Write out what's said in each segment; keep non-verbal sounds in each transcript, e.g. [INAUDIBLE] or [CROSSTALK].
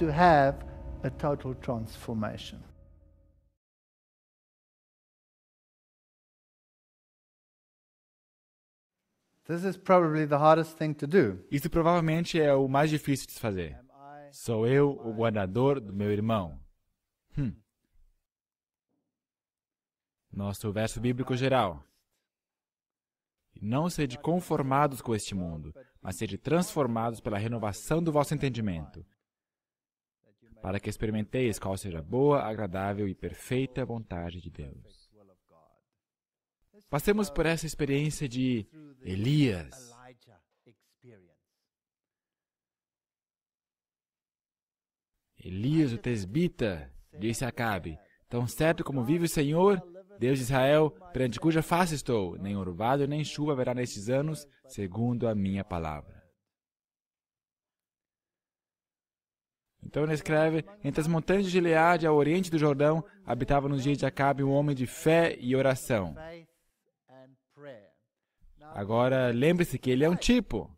to have a total transformation. This is probably the hardest thing to do. Isso provavelmente é o mais difícil de se fazer. Sou eu o guardador do meu irmão. Hum. Nosso verso bíblico geral. Não sede conformados com este mundo, mas sede transformados pela renovação do vosso entendimento, para que experimenteis qual seja a boa, agradável e perfeita vontade de Deus. Passemos por essa experiência de Elias. Elias, o tesbita, disse a Acabe: Tão certo como vive o Senhor, Deus de Israel, perante cuja face estou, nem orvalho nem chuva haverá nestes anos, segundo a minha palavra. Então ele escreve: Entre as montanhas de Gileade, ao oriente do Jordão, habitava nos dias de Acabe um homem de fé e oração. Agora, lembre-se que ele é um tipo.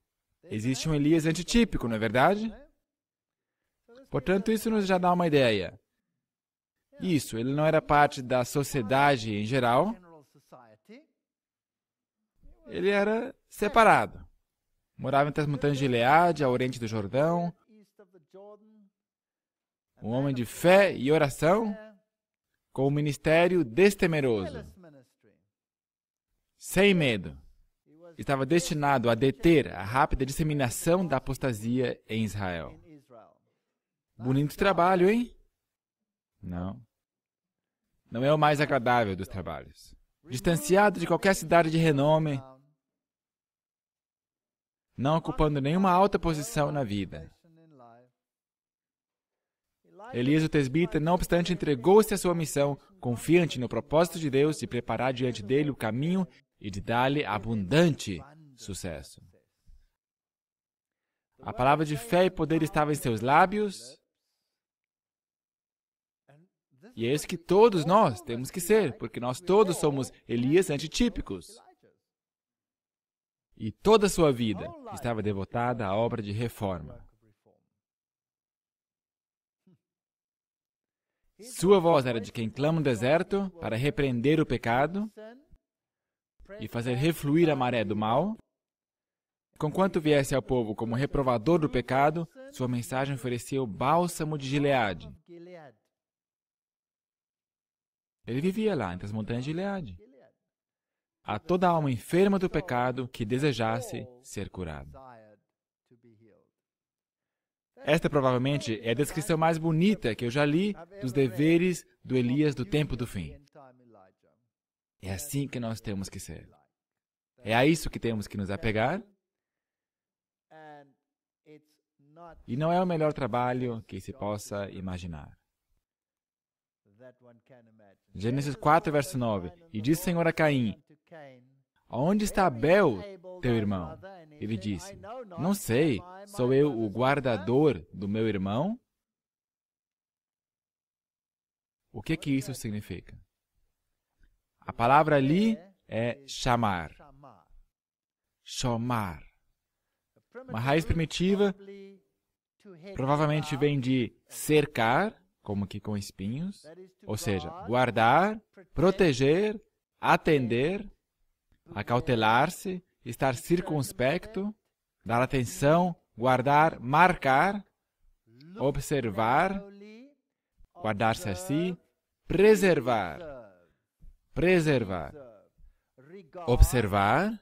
Existe um Elias antitípico, não é verdade? Portanto, isso nos já dá uma ideia. Isso, ele não era parte da sociedade em geral. Ele era separado. Morava entre as montanhas de Gileade, ao oriente do Jordão, um homem de fé e oração, com um ministério destemeroso, sem medo. Estava destinado a deter a rápida disseminação da apostasia em Israel. Bonito trabalho, hein? Não. Não é o mais agradável dos trabalhos. Distanciado de qualquer cidade de renome, não ocupando nenhuma alta posição na vida. Elias o Tesbita, não obstante, entregou-se à sua missão, confiante no propósito de Deus de preparar diante dele o caminho e de dar-lhe abundante sucesso. A palavra de fé e poder estava em seus lábios. E é isso que todos nós temos que ser, porque nós todos somos Elias antitípicos. E toda a sua vida estava devotada à obra de reforma. Sua voz era de quem clama no deserto para repreender o pecado e fazer refluir a maré do mal. Conquanto viesse ao povo como reprovador do pecado, sua mensagem oferecia o bálsamo de Gileade. Ele vivia lá, entre as montanhas de Gileade. A toda alma enferma do pecado que desejasse ser curada. Esta provavelmente é a descrição mais bonita que eu já li dos deveres do Elias do tempo do fim. É assim que nós temos que ser. É a isso que temos que nos apegar. E não é o melhor trabalho que se possa imaginar. Gênesis 4, verso 9. E disse o Senhor a Caim: Onde está Bel, teu irmão? Ele disse: Não sei, sou eu o guardador do meu irmão? O que que isso significa? A palavra ali é chamar. Chamar. Uma raiz primitiva provavelmente vem de cercar, como que com espinhos, ou seja, guardar, proteger, atender, acautelar-se, estar circunspecto, dar atenção, guardar, marcar, observar, guardar-se a si, preservar, preservar, observar,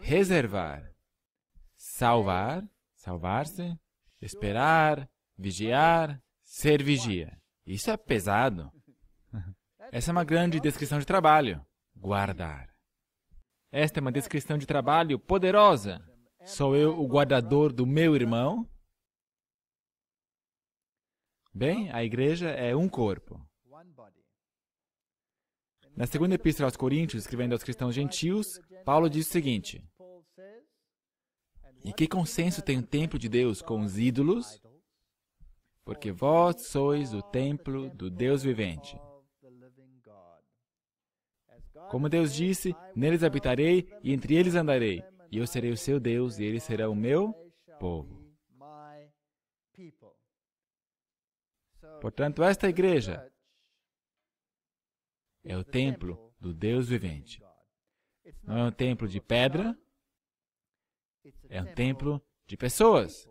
reservar, salvar, salvar-se, esperar, vigiar, ser vigia. Isso é pesado. [LAUGHS] Essa é uma grande descrição de trabalho. Guardar. Esta é uma descrição de trabalho poderosa. Sou eu o guardador do meu irmão. Bem, a igreja é um corpo. Na segunda epístola aos Coríntios, escrevendo aos cristãos gentios, Paulo diz o seguinte: E que consenso tem o templo de Deus com os ídolos? Porque vós sois o templo do Deus vivente. Como Deus disse, neles habitarei e entre eles andarei, e eu serei o seu Deus e eles serão o meu povo. Portanto, esta igreja é o templo do Deus vivente. Não é um templo de pedra, é um templo de pessoas.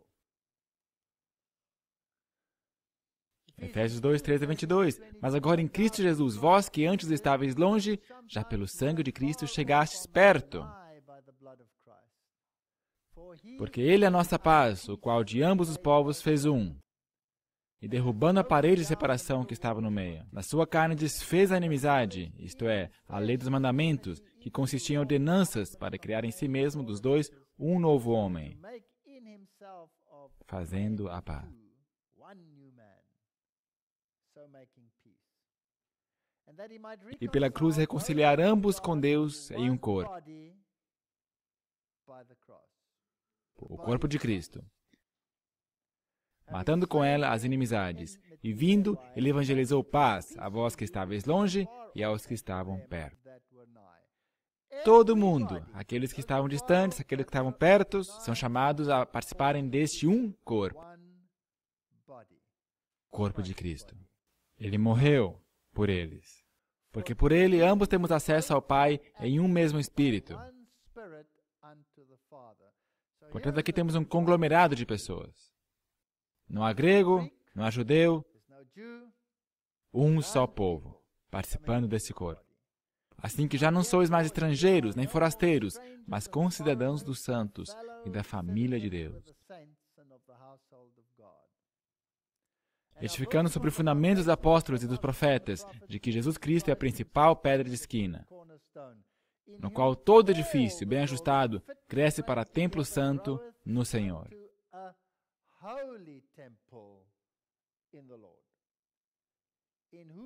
Efésios 2, 13 a 22. Mas agora em Cristo Jesus, vós que antes estáveis longe, já pelo sangue de Cristo chegastes perto. Porque Ele é a nossa paz, o qual de ambos os povos fez um. E derrubando a parede de separação que estava no meio, na sua carne desfez a inimizade, isto é, a lei dos mandamentos, que consistia em ordenanças para criar em si mesmo dos dois um novo homem, fazendo a paz. E pela cruz reconciliar ambos com Deus em um corpo o corpo de Cristo, matando com ela as inimizades, e vindo, ele evangelizou paz a vós que estáveis longe e aos que estavam perto. Todo mundo, aqueles que estavam distantes, aqueles que estavam perto, são chamados a participarem deste um corpo corpo de Cristo. Ele morreu por eles. Porque por ele ambos temos acesso ao Pai em um mesmo Espírito. Portanto, aqui temos um conglomerado de pessoas. Não há grego, não há judeu, um só povo participando desse corpo. Assim que já não sois mais estrangeiros nem forasteiros, mas concidadãos dos santos e da família de Deus, edificando sobre os fundamentos dos apóstolos e dos profetas, de que Jesus Cristo é a principal pedra de esquina, no qual todo edifício bem ajustado cresce para templo santo no Senhor.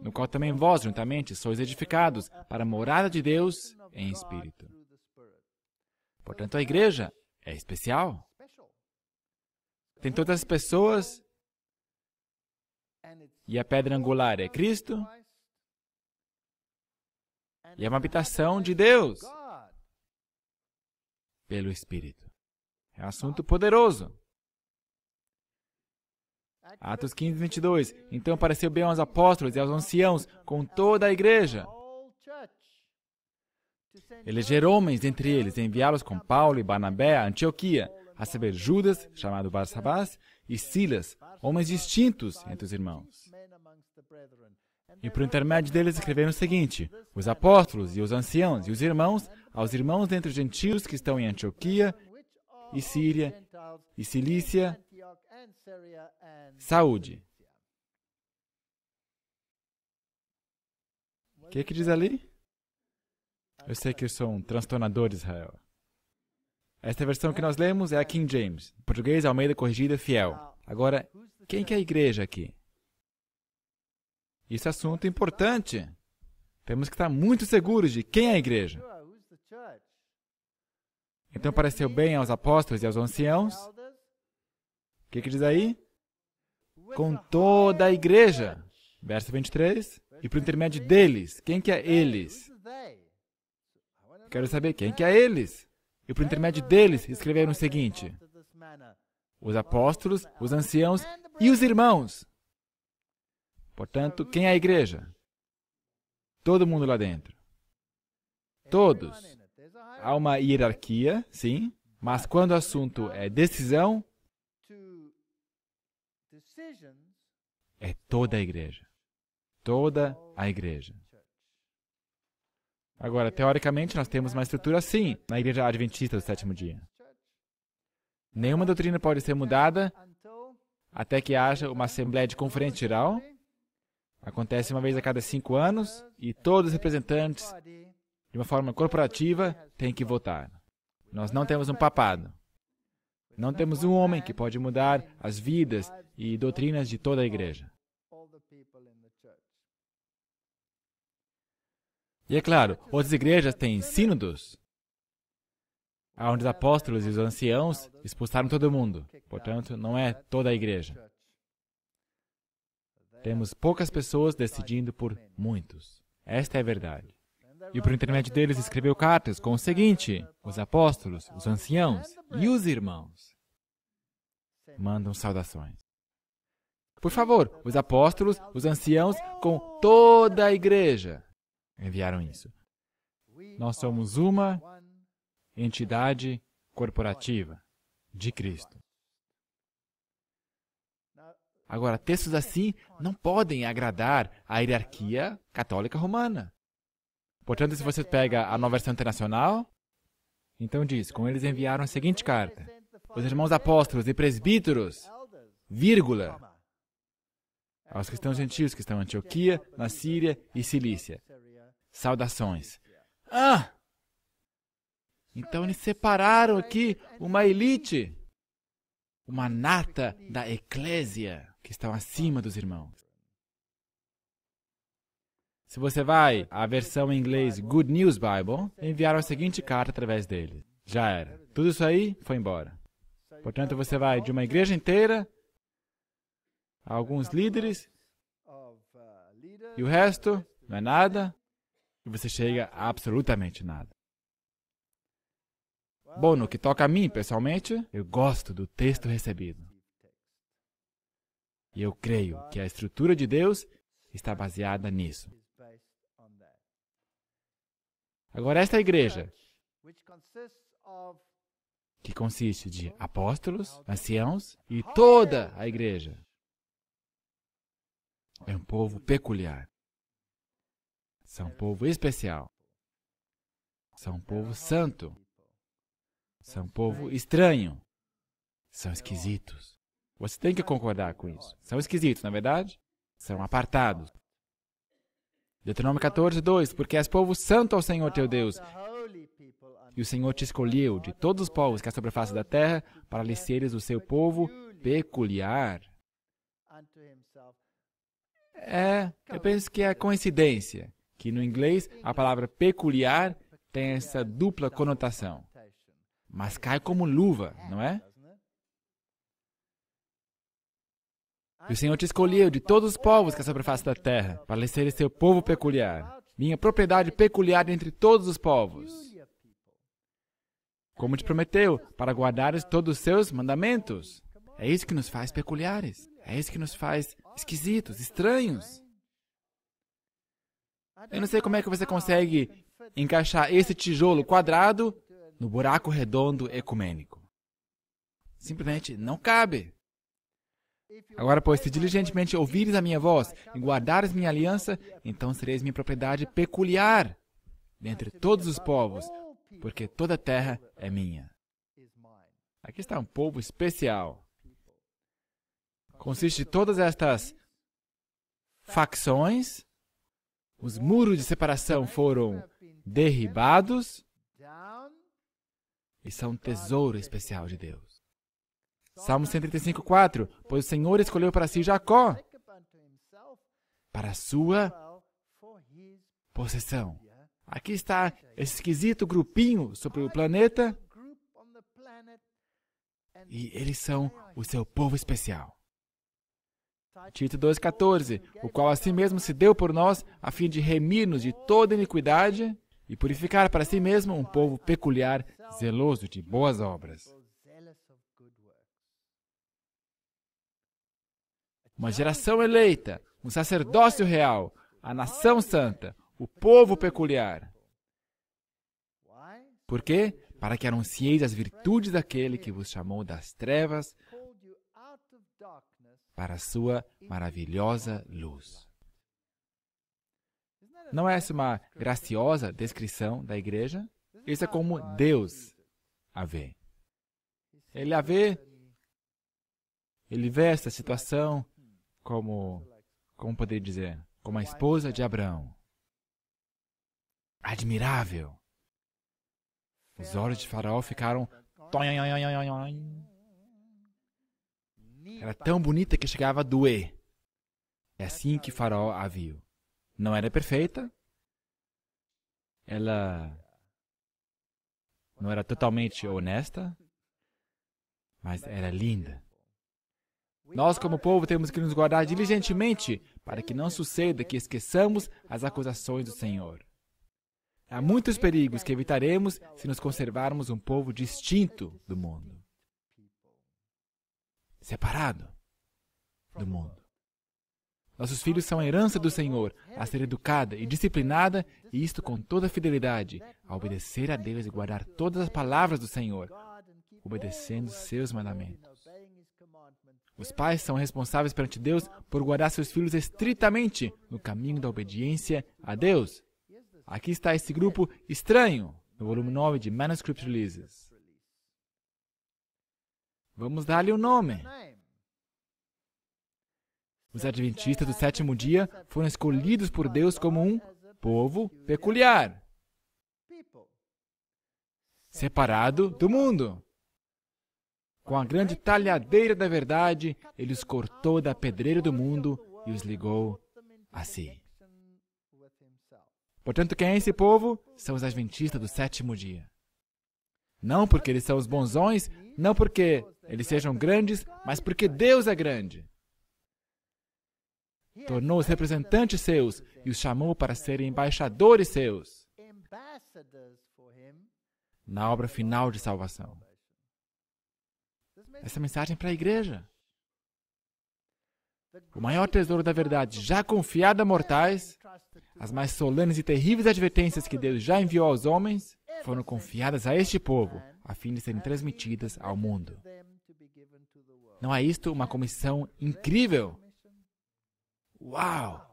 No qual também vós, juntamente, sois edificados para a morada de Deus em espírito. Portanto, a igreja é especial. Tem todas as pessoas e a pedra angular é Cristo. E é uma habitação de Deus pelo Espírito. É um assunto poderoso. Atos 15, 22. Então pareceu bem aos apóstolos e aos anciãos, com toda a igreja. Eleger homens entre eles e enviá-los com Paulo e Barnabé a Antioquia, a saber Judas, chamado Barsabás, e Silas, homens distintos entre os irmãos. E por intermédio deles escreveram o seguinte: Os apóstolos e os anciãos e os irmãos, aos irmãos dentre os gentios que estão em Antioquia e Síria e Cilícia, saúde. O que, é que diz ali? Eu sei que eu sou um transtornador de Israel. Esta versão que nós lemos é a King James, português Almeida Corrigida Fiel. Agora, quem que é a igreja aqui? Esse é assunto é importante. Temos que estar muito seguros de quem é a igreja. Então pareceu bem aos apóstolos e aos anciãos. O que, que diz aí? Com toda a igreja. Verso 23. E por intermédio deles. Quem que é eles? Quero saber quem que é eles. E por intermédio deles escreveram o seguinte: Os apóstolos, os anciãos e os irmãos Portanto, quem é a igreja? Todo mundo lá dentro. Todos. Há uma hierarquia, sim, mas quando o assunto é decisão, é toda a igreja. Toda a igreja. Agora, teoricamente, nós temos uma estrutura assim na Igreja Adventista do Sétimo Dia. Nenhuma doutrina pode ser mudada até que haja uma Assembleia de Conferência Geral Acontece uma vez a cada cinco anos e todos os representantes, de uma forma corporativa, têm que votar. Nós não temos um papado. Não temos um homem que pode mudar as vidas e doutrinas de toda a igreja. E é claro, outras igrejas têm sínodos, onde os apóstolos e os anciãos expulsaram todo mundo. Portanto, não é toda a igreja. Temos poucas pessoas decidindo por muitos. Esta é a verdade. E por intermédio deles escreveu cartas com o seguinte: os apóstolos, os anciãos e os irmãos mandam saudações. Por favor, os apóstolos, os anciãos, com toda a igreja enviaram isso. Nós somos uma entidade corporativa de Cristo. Agora, textos assim não podem agradar a hierarquia católica romana. Portanto, se você pega a nova versão internacional, então diz: com eles enviaram a seguinte carta: os irmãos apóstolos e presbíteros, vírgula, aos cristãos gentios que estão em Antioquia, na Síria e Cilícia. Saudações. Ah! Então eles separaram aqui uma elite, uma nata da eclésia que estão acima dos irmãos. Se você vai à versão em inglês Good News Bible, enviaram a seguinte carta através dele. Já era. Tudo isso aí foi embora. Portanto, você vai de uma igreja inteira a alguns líderes e o resto não é nada e você chega a absolutamente nada. Bom, no que toca a mim, pessoalmente, eu gosto do texto recebido. E eu creio que a estrutura de Deus está baseada nisso. Agora, esta igreja, que consiste de apóstolos, anciãos e toda a igreja, é um povo peculiar. São um povo especial. São um povo santo. São um povo estranho. São esquisitos. Você tem que concordar com isso. São esquisitos, na é verdade? São apartados. Deuteronômio 14, 2: Porque és povo santo ao Senhor teu Deus, e o Senhor te escolheu de todos os povos que há sobre a face da terra para lhe seres o seu povo peculiar. É, eu penso que é coincidência que no inglês a palavra peculiar tem essa dupla conotação. Mas cai como luva, não é? E o Senhor te escolheu de todos os povos que é a face da terra, para ser seu povo peculiar, minha propriedade peculiar entre todos os povos. Como te prometeu, para guardares todos os seus mandamentos. É isso que nos faz peculiares. É isso que nos faz esquisitos, estranhos. Eu não sei como é que você consegue encaixar esse tijolo quadrado no buraco redondo ecumênico. Simplesmente não cabe. Agora, pois, se diligentemente ouvires a minha voz e guardares minha aliança, então sereis minha propriedade peculiar dentre todos os povos, porque toda a terra é minha. Aqui está um povo especial. Consiste de todas estas facções, os muros de separação foram derribados e são um tesouro especial de Deus. Salmo 135, 4. Pois o Senhor escolheu para si Jacó, para sua possessão. Aqui está esse esquisito grupinho sobre o planeta. E eles são o seu povo especial. Tito 2,14, o qual a si mesmo se deu por nós, a fim de remir-nos de toda iniquidade e purificar para si mesmo um povo peculiar, zeloso de boas obras. uma geração eleita, um sacerdócio real, a nação santa, o povo peculiar. Por quê? Para que anuncieis as virtudes daquele que vos chamou das trevas para a sua maravilhosa luz. Não é essa uma graciosa descrição da igreja? Isso é como Deus a vê. Ele a vê, ele vê essa situação como, como poderia dizer, como a esposa de Abraão. Admirável! Os olhos de Faraó ficaram. Era tão bonita que chegava a doer. É assim que Faraó a viu. Não era perfeita. Ela não era totalmente honesta, mas era linda. Nós, como povo, temos que nos guardar diligentemente para que não suceda que esqueçamos as acusações do Senhor. Há muitos perigos que evitaremos se nos conservarmos um povo distinto do mundo separado do mundo. Nossos filhos são a herança do Senhor, a ser educada e disciplinada, e isto com toda fidelidade, a obedecer a Deus e guardar todas as palavras do Senhor, obedecendo seus mandamentos. Os pais são responsáveis perante Deus por guardar seus filhos estritamente no caminho da obediência a Deus. Aqui está esse grupo estranho, no volume 9 de Manuscript Releases. Vamos dar-lhe o um nome. Os adventistas do sétimo dia foram escolhidos por Deus como um povo peculiar, separado do mundo. Com a grande talhadeira da verdade, ele os cortou da pedreira do mundo e os ligou a si. Portanto, quem é esse povo? São os adventistas do sétimo dia. Não porque eles são os bonzões, não porque eles sejam grandes, mas porque Deus é grande. Tornou os representantes seus e os chamou para serem embaixadores seus na obra final de salvação essa mensagem para a igreja. O maior tesouro da verdade, já confiado a mortais, as mais solenes e terríveis advertências que Deus já enviou aos homens foram confiadas a este povo, a fim de serem transmitidas ao mundo. Não é isto uma comissão incrível? Uau!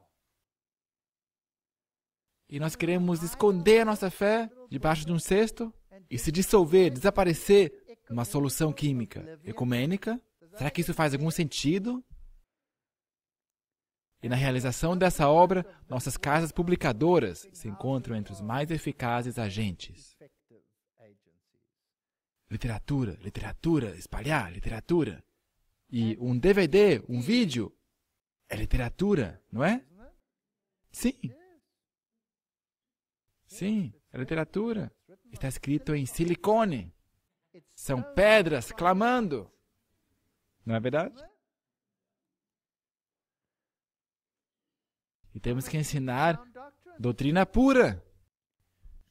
E nós queremos esconder a nossa fé debaixo de um cesto e se dissolver, desaparecer uma solução química ecumênica? Será que isso faz algum sentido? E na realização dessa obra, nossas casas publicadoras se encontram entre os mais eficazes agentes. Literatura, literatura, espalhar literatura. E um DVD, um vídeo, é literatura, não é? Sim. Sim, é literatura. Está escrito em silicone. São pedras clamando. Não é verdade? E temos que ensinar doutrina pura.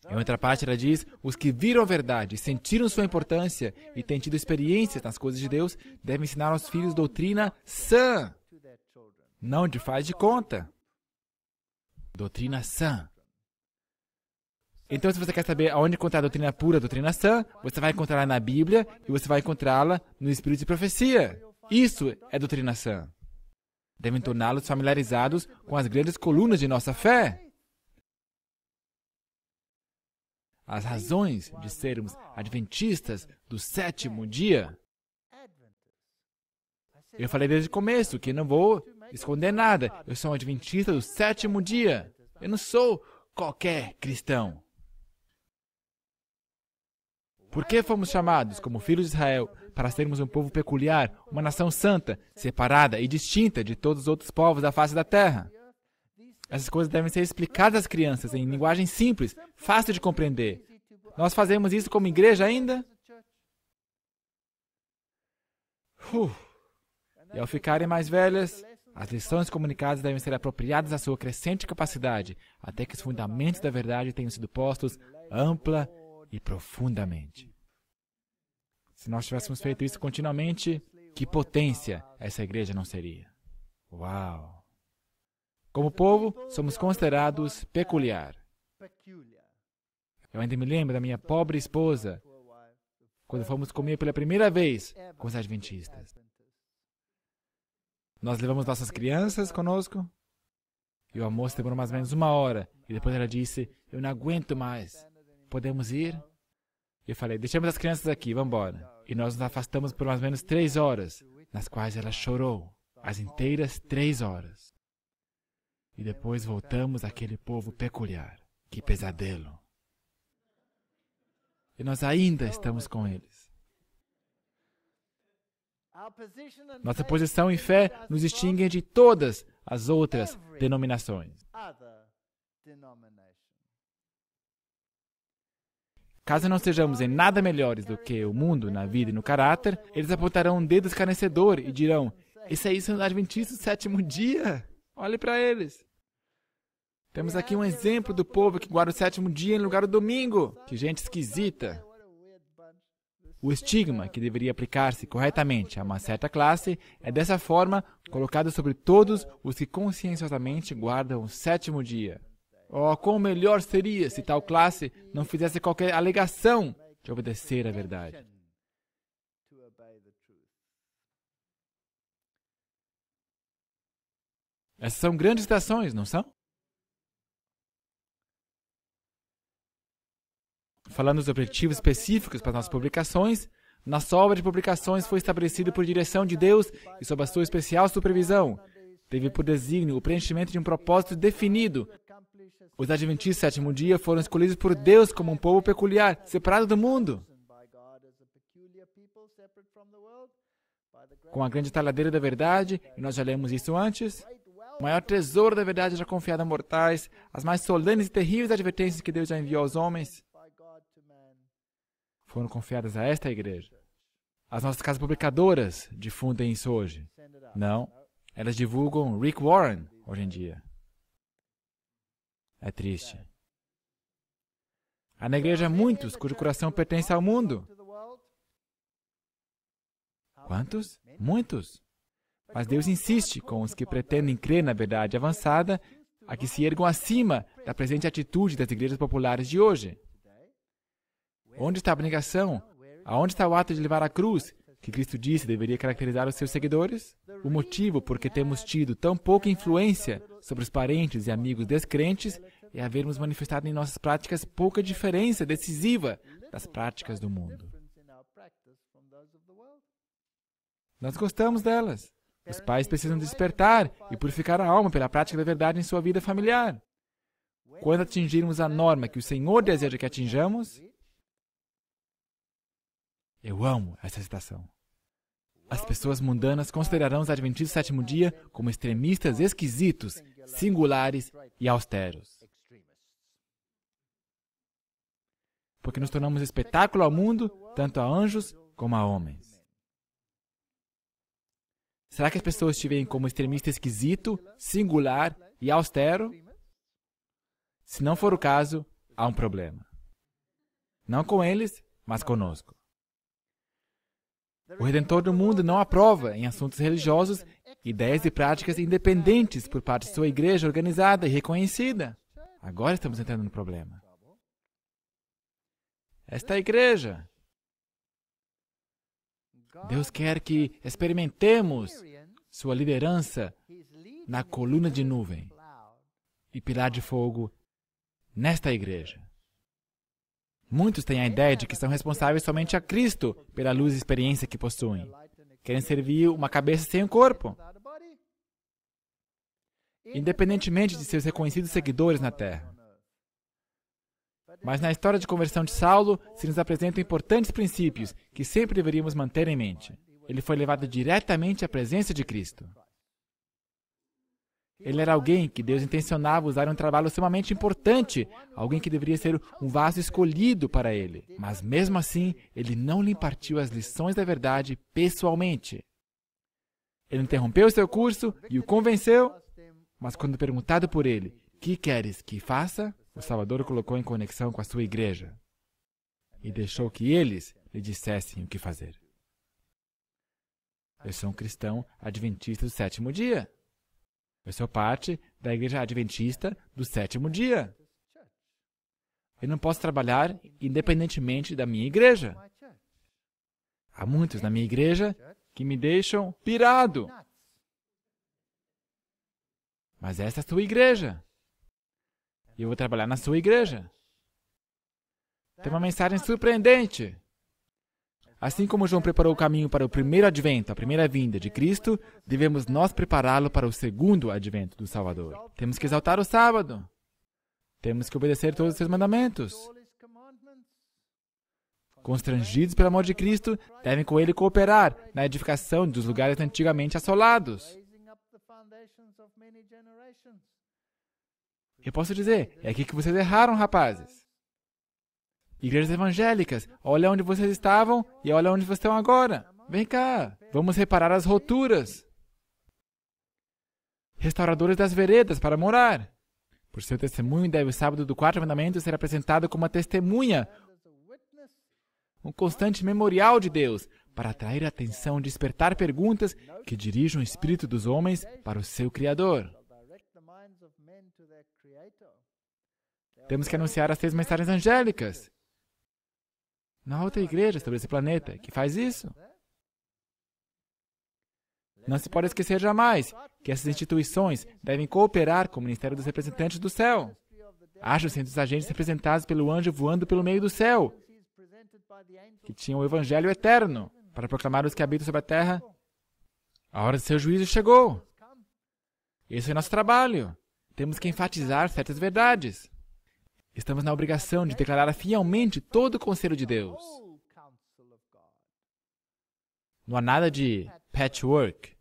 Em outra parte, ela diz: os que viram a verdade, sentiram sua importância e têm tido experiências nas coisas de Deus, devem ensinar aos filhos doutrina sã. Não de faz de conta. Doutrina sã. Então, se você quer saber aonde encontrar a doutrina pura, a doutrina sã, você vai encontrá-la na Bíblia e você vai encontrá-la no Espírito de Profecia. Isso é doutrina sã. Devem torná-los familiarizados com as grandes colunas de nossa fé. As razões de sermos adventistas do sétimo dia. Eu falei desde o começo que não vou esconder nada. Eu sou um adventista do sétimo dia. Eu não sou qualquer cristão. Por que fomos chamados, como filhos de Israel, para sermos um povo peculiar, uma nação santa, separada e distinta de todos os outros povos da face da terra? Essas coisas devem ser explicadas às crianças em linguagem simples, fácil de compreender. Nós fazemos isso como igreja ainda? Uh. E ao ficarem mais velhas, as lições comunicadas devem ser apropriadas à sua crescente capacidade, até que os fundamentos da verdade tenham sido postos ampla e profundamente. Se nós tivéssemos feito isso continuamente, que potência essa igreja não seria? Uau! Como povo, somos considerados peculiar. Eu ainda me lembro da minha pobre esposa quando fomos comer pela primeira vez com os adventistas. Nós levamos nossas crianças conosco e o almoço demorou mais ou menos uma hora. E depois ela disse: Eu não aguento mais podemos ir? Eu falei, deixemos as crianças aqui, vamos embora. E nós nos afastamos por mais ou menos três horas, nas quais ela chorou, as inteiras três horas. E depois voltamos àquele povo peculiar. Que pesadelo! E nós ainda estamos com eles. Nossa posição em fé nos distingue de todas as outras denominações. Caso não sejamos em nada melhores do que o mundo na vida e no caráter, eles apontarão um dedo escarnecedor e dirão: Isso aí são adventistas do sétimo dia. Olhe para eles. Temos aqui um exemplo do povo que guarda o sétimo dia em lugar do domingo. Que gente esquisita. O estigma que deveria aplicar-se corretamente a uma certa classe é dessa forma colocado sobre todos os que conscienciosamente guardam o sétimo dia. Oh, quão melhor seria se tal classe não fizesse qualquer alegação de obedecer à verdade. Essas são grandes citações, não são? Falando dos objetivos específicos para nossas publicações, nossa obra de publicações foi estabelecida por direção de Deus e sob a sua especial supervisão. Teve por desígnio o preenchimento de um propósito definido os adventistas do sétimo dia foram escolhidos por Deus como um povo peculiar, separado do mundo. Com a grande taladeira da verdade, e nós já lemos isso antes, o maior tesouro da verdade já confiado a mortais, as mais solenes e terríveis advertências que Deus já enviou aos homens foram confiadas a esta igreja. As nossas casas publicadoras difundem isso hoje. Não, elas divulgam Rick Warren hoje em dia. É triste. É. Há na igreja muitos cujo coração pertence ao mundo. Quantos? Muitos. Mas Deus insiste com os que pretendem crer na verdade avançada a que se ergam acima da presente atitude das igrejas populares de hoje. Onde está a abnegação? Aonde está o ato de levar a cruz que Cristo disse deveria caracterizar os seus seguidores? O motivo por que temos tido tão pouca influência sobre os parentes e amigos descrentes é havermos manifestado em nossas práticas pouca diferença decisiva das práticas do mundo. Nós gostamos delas. Os pais precisam despertar e purificar a alma pela prática da verdade em sua vida familiar. Quando atingirmos a norma que o Senhor deseja que atinjamos, eu amo essa citação. As pessoas mundanas considerarão os Adventistas do sétimo dia como extremistas esquisitos, singulares e austeros. Porque nos tornamos espetáculo ao mundo, tanto a anjos como a homens. Será que as pessoas te veem como extremista esquisito, singular e austero? Se não for o caso, há um problema. Não com eles, mas conosco. O Redentor do mundo não aprova, em assuntos religiosos, ideias e práticas independentes por parte de sua igreja organizada e reconhecida. Agora estamos entrando no problema. Esta igreja. Deus quer que experimentemos sua liderança na coluna de nuvem e pilar de fogo nesta igreja. Muitos têm a ideia de que são responsáveis somente a Cristo pela luz e experiência que possuem. Querem servir uma cabeça sem o um corpo. Independentemente de seus reconhecidos seguidores na terra. Mas na história de conversão de Saulo se nos apresentam importantes princípios que sempre deveríamos manter em mente. Ele foi levado diretamente à presença de Cristo. Ele era alguém que Deus intencionava usar em um trabalho sumamente importante, alguém que deveria ser um vaso escolhido para ele. Mas mesmo assim, ele não lhe impartiu as lições da verdade pessoalmente. Ele interrompeu seu curso e o convenceu, mas quando perguntado por ele, que queres que faça? O Salvador o colocou em conexão com a sua igreja e deixou que eles lhe dissessem o que fazer. Eu sou um cristão adventista do sétimo dia. Eu sou parte da Igreja Adventista do sétimo dia. Eu não posso trabalhar independentemente da minha igreja. Há muitos na minha igreja que me deixam pirado. Mas essa é a sua igreja. E eu vou trabalhar na sua igreja. Tem uma mensagem surpreendente. Assim como João preparou o caminho para o primeiro advento, a primeira vinda de Cristo, devemos nós prepará-lo para o segundo advento do Salvador. Temos que exaltar o sábado. Temos que obedecer todos os seus mandamentos. Constrangidos pelo amor de Cristo, devem com ele cooperar na edificação dos lugares antigamente assolados. Eu posso dizer, é aqui que vocês erraram, rapazes. Igrejas evangélicas, olha onde vocês estavam e olha onde vocês estão agora. Vem cá, vamos reparar as roturas. Restauradores das veredas para morar. Por seu testemunho, deve o sábado do quarto mandamento ser apresentado como uma testemunha, um constante memorial de Deus, para atrair a atenção e despertar perguntas que dirijam o espírito dos homens para o seu Criador. Temos que anunciar as três mensagens angélicas. Na outra igreja sobre esse planeta que faz isso. Não se pode esquecer jamais que essas instituições devem cooperar com o Ministério dos Representantes do Céu. Acham-se entre os agentes representados pelo anjo voando pelo meio do céu, que tinham o Evangelho eterno para proclamar os que habitam sobre a terra. A hora do seu juízo chegou. Esse é nosso trabalho. Temos que enfatizar certas verdades. Estamos na obrigação de declarar fielmente todo o conselho de Deus. Não há nada de patchwork.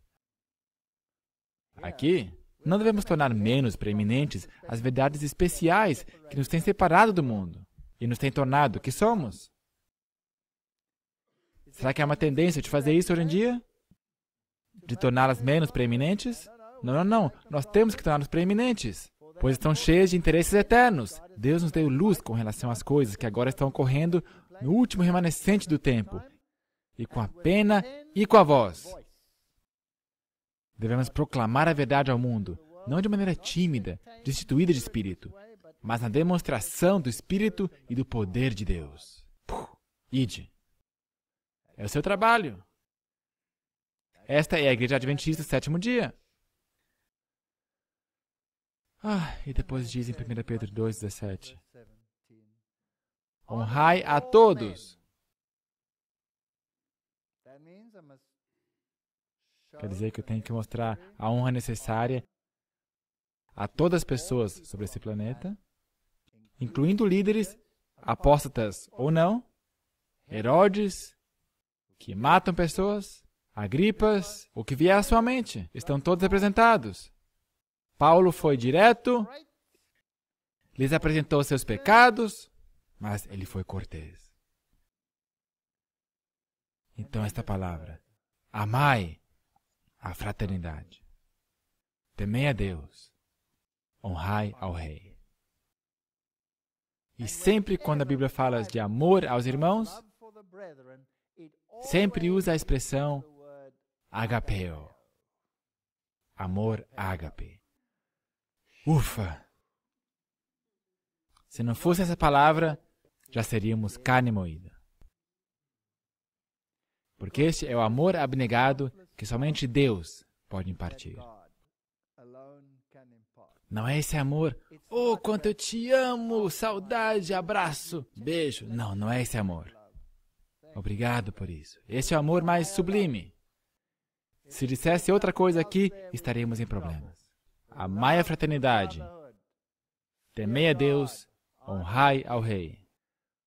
Aqui, não devemos tornar menos preeminentes as verdades especiais que nos têm separado do mundo e nos têm tornado o que somos. Será que há uma tendência de fazer isso hoje em dia? De torná-las menos preeminentes? Não, não, não. Nós temos que torná nos preeminentes pois estão cheias de interesses eternos. Deus nos deu luz com relação às coisas que agora estão ocorrendo no último remanescente do tempo, e com a pena e com a voz. Devemos proclamar a verdade ao mundo, não de maneira tímida, destituída de espírito, mas na demonstração do espírito e do poder de Deus. Puh, ide. É o seu trabalho. Esta é a Igreja Adventista Sétimo Dia. Ah, e depois diz em 1 Pedro 2,17: Honrai a todos. Quer dizer que eu tenho que mostrar a honra necessária a todas as pessoas sobre esse planeta, incluindo líderes apóstatas ou não, Herodes, que matam pessoas, Agripas, o que vier à sua mente, estão todos representados. Paulo foi direto, lhes apresentou seus pecados, mas ele foi cortês. Então, esta palavra, amai a fraternidade, temei a Deus, honrai ao Rei. E sempre quando a Bíblia fala de amor aos irmãos, sempre usa a expressão agapeo, amor agape. Ufa! Se não fosse essa palavra, já seríamos carne moída. Porque este é o amor abnegado que somente Deus pode impartir. Não é esse amor, oh, quanto eu te amo, saudade, abraço, beijo. Não, não é esse amor. Obrigado por isso. Esse é o amor mais sublime. Se dissesse outra coisa aqui, estaremos em problemas. Amai é a fraternidade. Temei a Deus. Honrai ao Rei.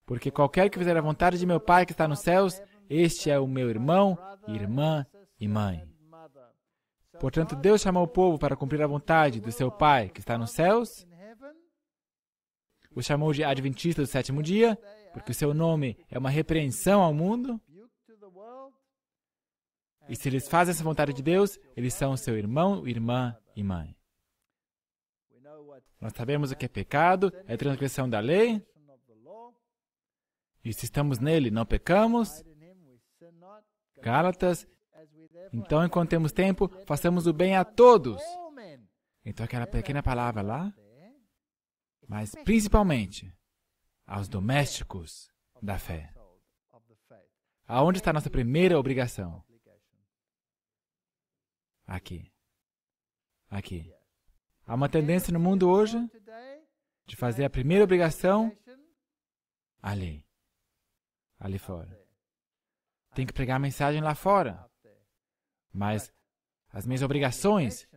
Porque qualquer que fizer a vontade de meu Pai que está nos céus, este é o meu irmão, irmã e mãe. Portanto, Deus chamou o povo para cumprir a vontade do seu Pai que está nos céus. O chamou de Adventista do sétimo dia, porque o seu nome é uma repreensão ao mundo. E se eles fazem essa vontade de Deus, eles são seu irmão, irmã e mãe. Nós sabemos o que é pecado, é transgressão da lei. E se estamos nele, não pecamos. Gálatas. Então, enquanto temos tempo, façamos o bem a todos. Então, aquela pequena palavra lá, mas principalmente aos domésticos da fé. Aonde está a nossa primeira obrigação? Aqui. Aqui. Há uma tendência no mundo hoje de fazer a primeira obrigação ali, ali fora. Tem que pregar a mensagem lá fora. Mas as minhas obrigações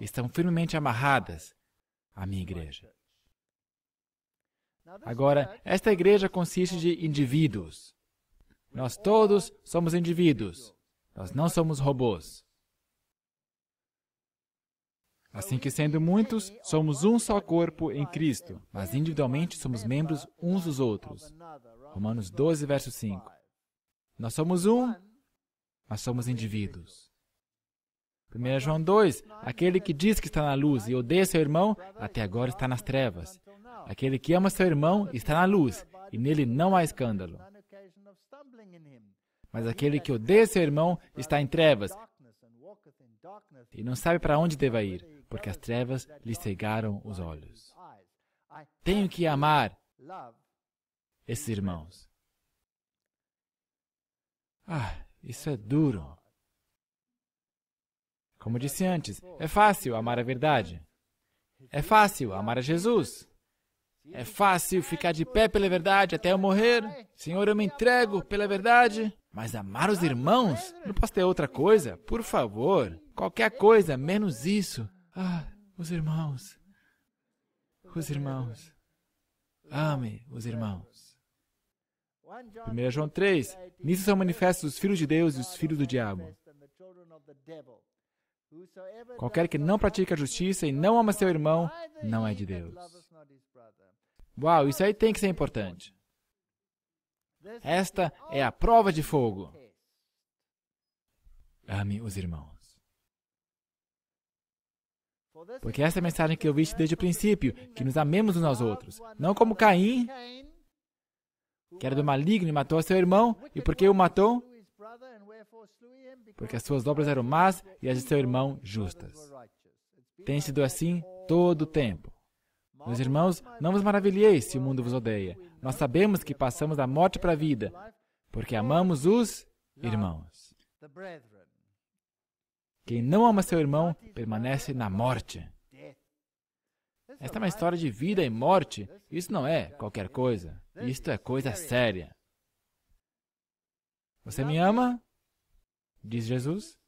estão firmemente amarradas à minha igreja. Agora, esta igreja consiste de indivíduos. Nós todos somos indivíduos. Nós não somos robôs. Assim que, sendo muitos, somos um só corpo em Cristo, mas individualmente somos membros uns dos outros. Romanos 12, verso 5. Nós somos um, mas somos indivíduos. 1 João 2: Aquele que diz que está na luz e odeia seu irmão, até agora está nas trevas. Aquele que ama seu irmão está na luz, e nele não há escândalo. Mas aquele que odeia seu irmão está em trevas e não sabe para onde deva ir porque as trevas lhe cegaram os olhos. Tenho que amar esses irmãos. Ah, isso é duro. Como disse antes, é fácil amar a verdade. É fácil amar a Jesus. É fácil ficar de pé pela verdade até eu morrer. Senhor, eu me entrego pela verdade. Mas amar os irmãos? Não posso ter outra coisa? Por favor, qualquer coisa é menos isso. Ah, os irmãos. Os irmãos. Ame os irmãos. 1 João 3. Nisso são manifestos os filhos de Deus e os filhos do diabo. Qualquer que não pratica a justiça e não ama seu irmão, não é de Deus. Uau, isso aí tem que ser importante. Esta é a prova de fogo. Ame os irmãos. Porque essa é a mensagem que eu vi desde o princípio, que nos amemos uns aos outros. Não como Caim, que era do maligno e matou seu irmão. E por que o matou? Porque as suas obras eram más e as de seu irmão justas. Tem sido assim todo o tempo. Meus irmãos, não vos maravilheis se o mundo vos odeia. Nós sabemos que passamos da morte para a vida, porque amamos os irmãos. Quem não ama seu irmão permanece na morte. Esta é uma história de vida e morte. Isso não é qualquer coisa. Isto é coisa séria. Você me ama? Diz Jesus.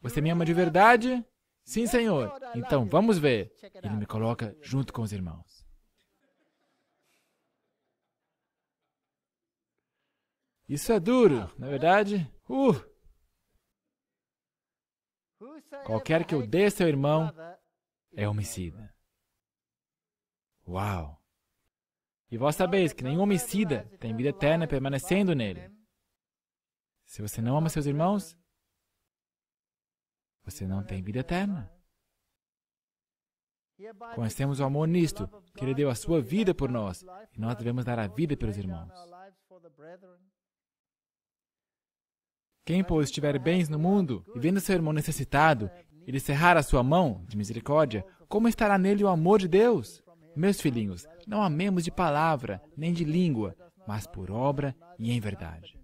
Você me ama de verdade? Sim, Senhor. Então vamos ver. Ele me coloca junto com os irmãos. Isso é duro, na é verdade. Uh! Qualquer que o dê seu irmão é homicida. Uau! E vós sabeis que nenhum homicida tem vida eterna permanecendo nele. Se você não ama seus irmãos, você não tem vida eterna. Conhecemos o amor nisto, que Ele deu a sua vida por nós, e nós devemos dar a vida pelos irmãos. Quem, pois, tiver bens no mundo e vendo seu irmão necessitado, ele cerrar a sua mão de misericórdia, como estará nele o amor de Deus? Meus filhinhos, não amemos de palavra, nem de língua, mas por obra e em verdade.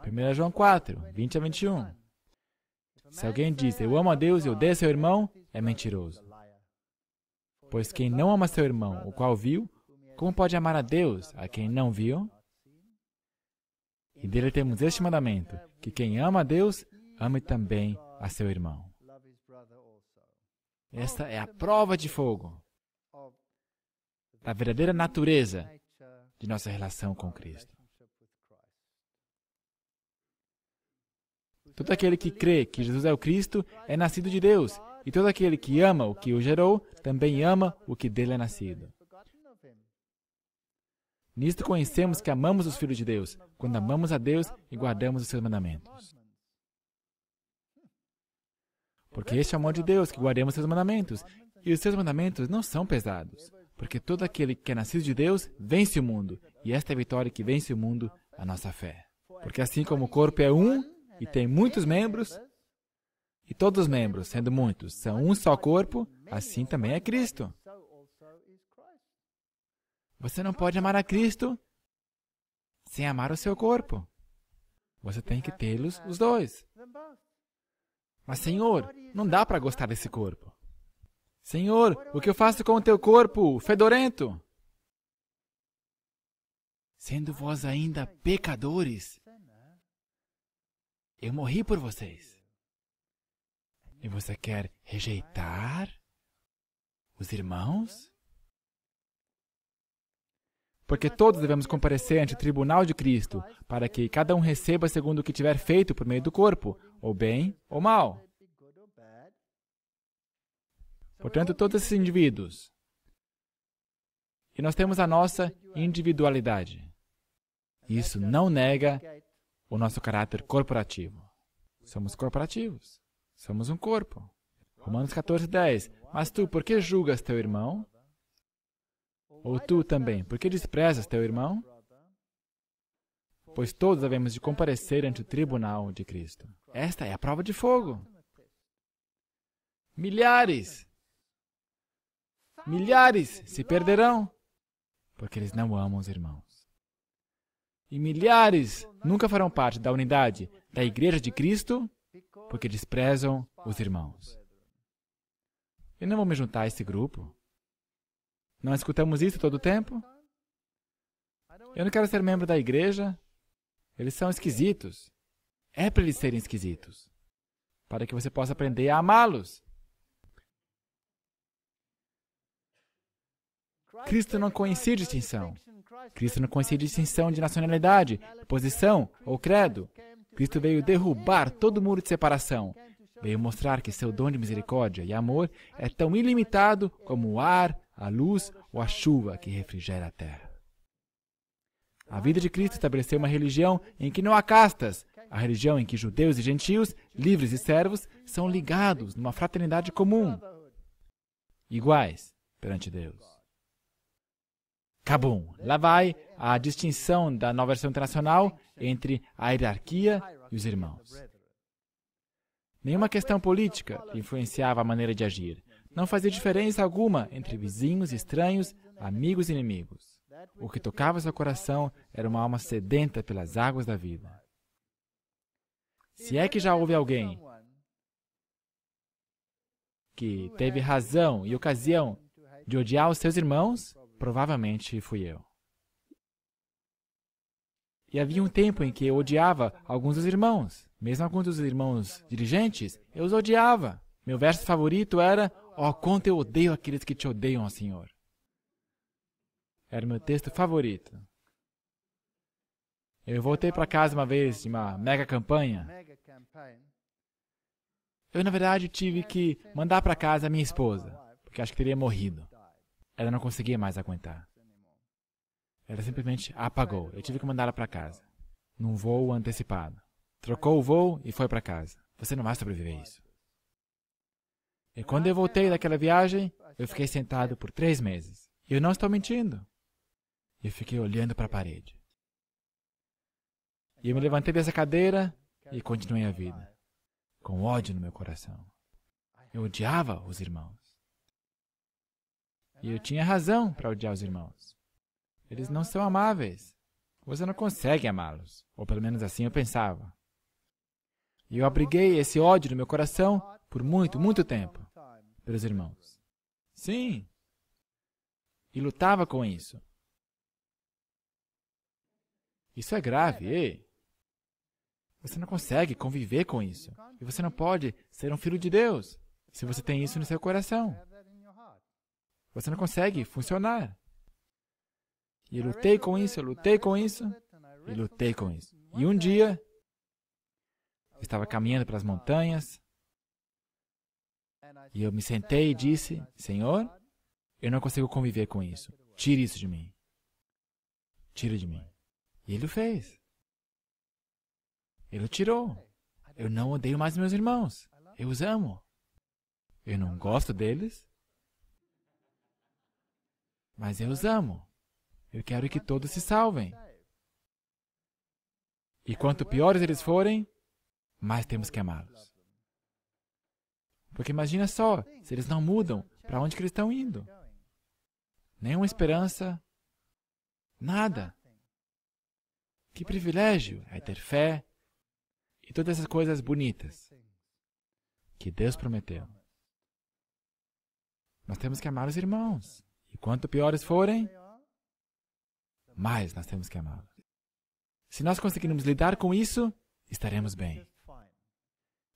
Primeira João 4, 20 a 21. Se alguém diz, eu amo a Deus e odeio seu irmão, é mentiroso. Pois quem não ama seu irmão, o qual viu, como pode amar a Deus, a quem não viu? E dele temos este mandamento: que quem ama a Deus, ame também a seu irmão. Esta é a prova de fogo da verdadeira natureza de nossa relação com Cristo. Todo aquele que crê que Jesus é o Cristo é nascido de Deus, e todo aquele que ama o que o gerou também ama o que dele é nascido. Nisto conhecemos que amamos os filhos de Deus, quando amamos a Deus e guardamos os seus mandamentos. Porque este é o amor de Deus, que guardemos seus mandamentos. E os seus mandamentos não são pesados, porque todo aquele que é nascido de Deus vence o mundo, e esta é a vitória que vence o mundo, a nossa fé. Porque assim como o corpo é um e tem muitos membros, e todos os membros, sendo muitos, são um só corpo, assim também é Cristo. Você não pode amar a Cristo sem amar o seu corpo. Você tem que tê-los os dois. Mas, Senhor, não dá para gostar desse corpo. Senhor, o que eu faço com o teu corpo fedorento? Sendo vós ainda pecadores, eu morri por vocês. E você quer rejeitar os irmãos? Porque todos devemos comparecer ante o tribunal de Cristo, para que cada um receba segundo o que tiver feito por meio do corpo, ou bem ou mal. Portanto, todos esses indivíduos. E nós temos a nossa individualidade. Isso não nega o nosso caráter corporativo. Somos corporativos. Somos um corpo. Romanos 14, 10. Mas tu, por que julgas teu irmão? Ou tu também, por que desprezas teu irmão? Pois todos havemos de comparecer ante o tribunal de Cristo. Esta é a prova de fogo. Milhares, milhares se perderão porque eles não amam os irmãos. E milhares nunca farão parte da unidade da Igreja de Cristo porque desprezam os irmãos. Eu não vou me juntar a esse grupo. Não escutamos isso todo o tempo? Eu não quero ser membro da igreja. Eles são esquisitos. É para eles serem esquisitos para que você possa aprender a amá-los. Cristo não conhecia distinção. Cristo não conhecia distinção de nacionalidade, posição ou credo. Cristo veio derrubar todo muro de separação Veio mostrar que seu dom de misericórdia e amor é tão ilimitado como o ar, a luz ou a chuva que refrigera a terra. A vida de Cristo estabeleceu uma religião em que não há castas, a religião em que judeus e gentios, livres e servos, são ligados numa fraternidade comum, iguais perante Deus. Cabum! Lá vai a distinção da nova versão internacional entre a hierarquia e os irmãos. Nenhuma questão política influenciava a maneira de agir. Não fazia diferença alguma entre vizinhos, estranhos, amigos e inimigos. O que tocava seu coração era uma alma sedenta pelas águas da vida. Se é que já houve alguém que teve razão e ocasião de odiar os seus irmãos, provavelmente fui eu. E havia um tempo em que eu odiava alguns dos irmãos. Mesmo alguns dos irmãos dirigentes, eu os odiava. Meu verso favorito era: Ó, oh, quanto eu odeio aqueles que te odeiam, Senhor. Era o meu texto favorito. Eu voltei para casa uma vez de uma mega campanha. Eu, na verdade, tive que mandar para casa a minha esposa, porque acho que teria morrido. Ela não conseguia mais aguentar. Ela simplesmente apagou. Eu tive que mandá-la para casa, num voo antecipado trocou o voo e foi para casa. Você não vai sobreviver a isso. E quando eu voltei daquela viagem, eu fiquei sentado por três meses. E Eu não estou mentindo. Eu fiquei olhando para a parede. E eu me levantei dessa cadeira e continuei a vida, com ódio no meu coração. Eu odiava os irmãos. E eu tinha razão para odiar os irmãos. Eles não são amáveis. Você não consegue amá-los. Ou pelo menos assim eu pensava. E eu abriguei esse ódio no meu coração por muito, muito tempo, meus irmãos. Sim. E lutava com isso. Isso é grave, ei. Você não consegue conviver com isso. E você não pode ser um filho de Deus se você tem isso no seu coração. Você não consegue funcionar. E eu lutei com isso, eu lutei com isso, e lutei com isso. E um dia, estava caminhando para as montanhas e eu me sentei e disse: Senhor, eu não consigo conviver com isso. Tire isso de mim. Tira de mim. E ele o fez. Ele o tirou. Eu não odeio mais meus irmãos. Eu os amo. Eu não gosto deles, mas eu os amo. Eu quero que todos se salvem. E quanto piores eles forem, mais temos que amá-los. Porque imagina só, se eles não mudam, para onde que eles estão indo? Nenhuma esperança, nada. Que privilégio é ter fé e todas essas coisas bonitas que Deus prometeu. Nós temos que amar os irmãos. E quanto piores forem, mais nós temos que amá-los. Se nós conseguirmos lidar com isso, estaremos bem.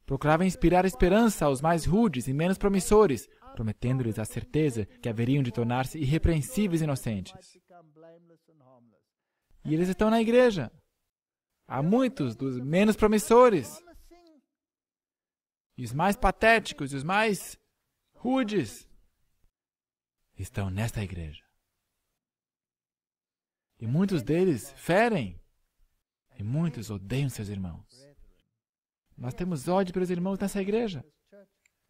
Procurava inspirar esperança aos mais rudes e menos promissores, prometendo-lhes a certeza que haveriam de tornar-se irrepreensíveis e inocentes. E eles estão na igreja. Há muitos dos menos promissores, e os mais patéticos, e os mais rudes, estão nesta igreja. E muitos deles ferem, e muitos odeiam seus irmãos. Nós temos ódio pelos irmãos nessa igreja,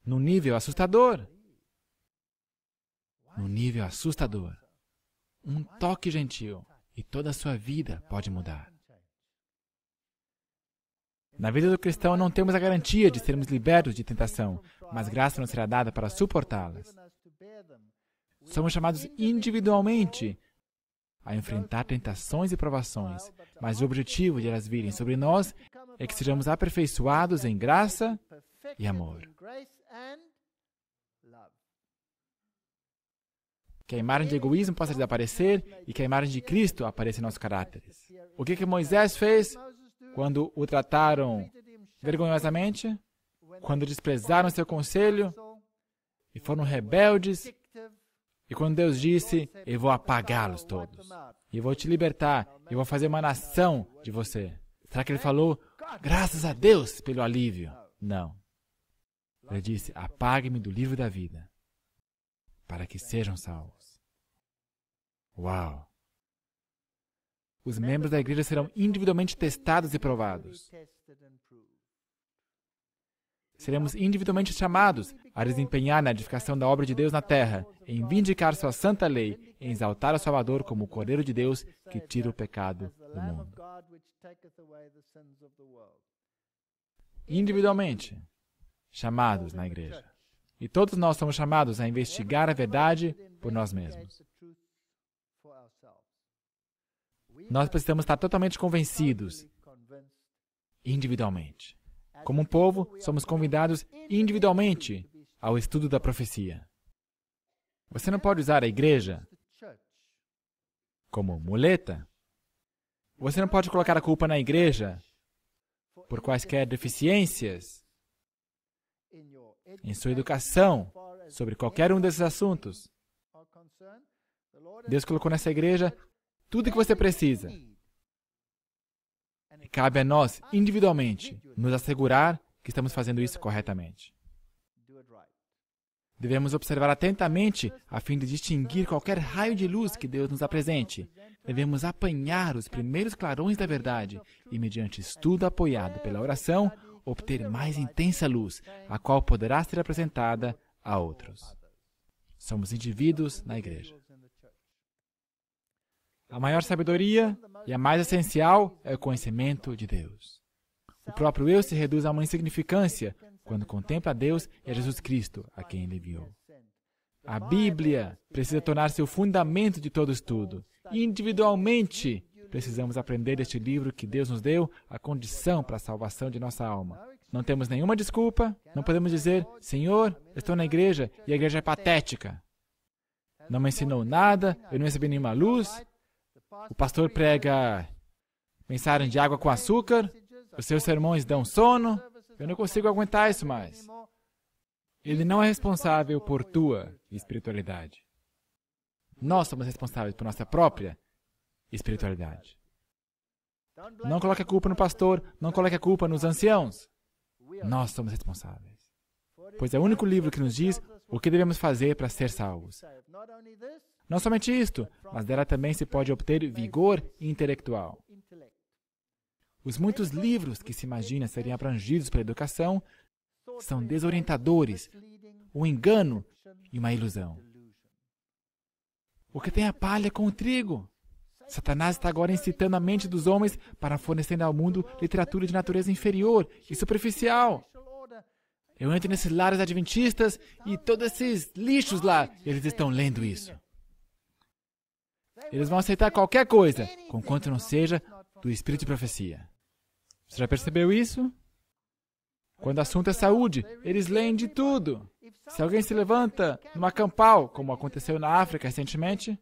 num nível assustador. Num nível assustador. Um toque gentil e toda a sua vida pode mudar. Na vida do cristão não temos a garantia de sermos libertos de tentação, mas graça nos será dada para suportá-las. Somos chamados individualmente a enfrentar tentações e provações, mas o objetivo de elas virem sobre nós é que sejamos aperfeiçoados em graça e amor. Que a imagem de egoísmo possa desaparecer e que a imagem de Cristo apareça em nossos caráteres. O que, que Moisés fez quando o trataram vergonhosamente, quando desprezaram seu conselho e foram rebeldes, e quando Deus disse: Eu vou apagá-los todos, eu vou te libertar, eu vou fazer uma nação de você. Será que ele falou, graças a Deus pelo alívio? Não. Ele disse, apague-me do livro da vida, para que sejam salvos. Uau! Os membros da igreja serão individualmente testados e provados. Seremos individualmente chamados a desempenhar na edificação da obra de Deus na terra, em vindicar sua santa lei, em exaltar o Salvador como o Cordeiro de Deus que tira o pecado do mundo. Individualmente, chamados na igreja. E todos nós somos chamados a investigar a verdade por nós mesmos. Nós precisamos estar totalmente convencidos, individualmente. Como um povo, somos convidados individualmente ao estudo da profecia. Você não pode usar a igreja como muleta você não pode colocar a culpa na igreja por quaisquer deficiências em sua educação sobre qualquer um desses assuntos. Deus colocou nessa igreja tudo o que você precisa. E cabe a nós, individualmente, nos assegurar que estamos fazendo isso corretamente. Devemos observar atentamente a fim de distinguir qualquer raio de luz que Deus nos apresente. Devemos apanhar os primeiros clarões da verdade e, mediante estudo apoiado pela oração, obter mais intensa luz, a qual poderá ser apresentada a outros. Somos indivíduos na igreja. A maior sabedoria e a mais essencial é o conhecimento de Deus. O próprio eu se reduz a uma insignificância quando contempla a Deus e a Jesus Cristo, a quem ele enviou. A Bíblia precisa tornar-se o fundamento de todo estudo. Individualmente, precisamos aprender deste livro que Deus nos deu a condição para a salvação de nossa alma. Não temos nenhuma desculpa, não podemos dizer, Senhor, estou na igreja e a igreja é patética. Não me ensinou nada, eu não recebi nenhuma luz. O pastor prega mensagem de água com açúcar, os seus sermões dão sono, eu não consigo aguentar isso mais. Ele não é responsável por tua espiritualidade. Nós somos responsáveis por nossa própria espiritualidade. Não coloque a culpa no pastor, não coloque a culpa nos anciãos. Nós somos responsáveis. Pois é o único livro que nos diz o que devemos fazer para ser salvos. Não somente isto, mas dela também se pode obter vigor intelectual. Os muitos livros que se imagina serem abrangidos pela educação são desorientadores, um engano e uma ilusão. O que tem a palha com o trigo? Satanás está agora incitando a mente dos homens para fornecer ao mundo literatura de natureza inferior e superficial. Eu entro nesses lares adventistas e todos esses lixos lá, eles estão lendo isso. Eles vão aceitar qualquer coisa, conquanto não seja do espírito de profecia. Você já percebeu isso? Quando o assunto é saúde, eles leem de tudo. Se alguém se levanta numa campal, como aconteceu na África recentemente,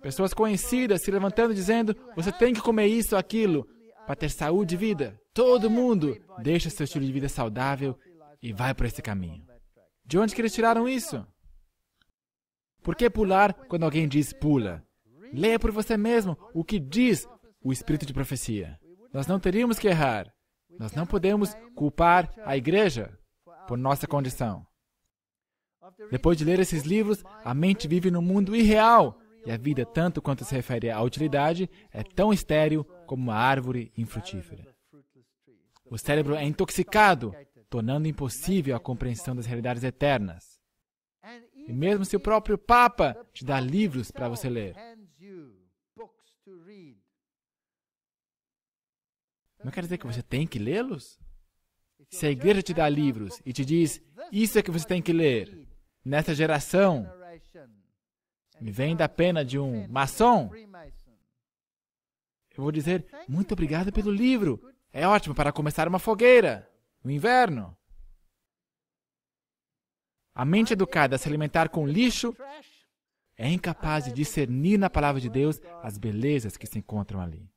pessoas conhecidas se levantando dizendo: você tem que comer isso, ou aquilo, para ter saúde e vida. Todo mundo deixa seu estilo de vida saudável e vai por esse caminho. De onde que eles tiraram isso? Por que pular quando alguém diz pula? Leia por você mesmo o que diz o espírito de profecia. Nós não teríamos que errar. Nós não podemos culpar a igreja por nossa condição. Depois de ler esses livros, a mente vive num mundo irreal e a vida, tanto quanto se refere à utilidade, é tão estéril como uma árvore infrutífera. O cérebro é intoxicado, tornando impossível a compreensão das realidades eternas. E mesmo se o próprio Papa te dá livros para você ler, Não quer dizer que você tem que lê-los? Se a igreja te dá livros e te diz, isso é que você tem que ler, nessa geração, me vem da pena de um maçom, eu vou dizer, muito obrigado pelo livro. É ótimo para começar uma fogueira no inverno. A mente educada a se alimentar com lixo é incapaz de discernir na palavra de Deus as belezas que se encontram ali.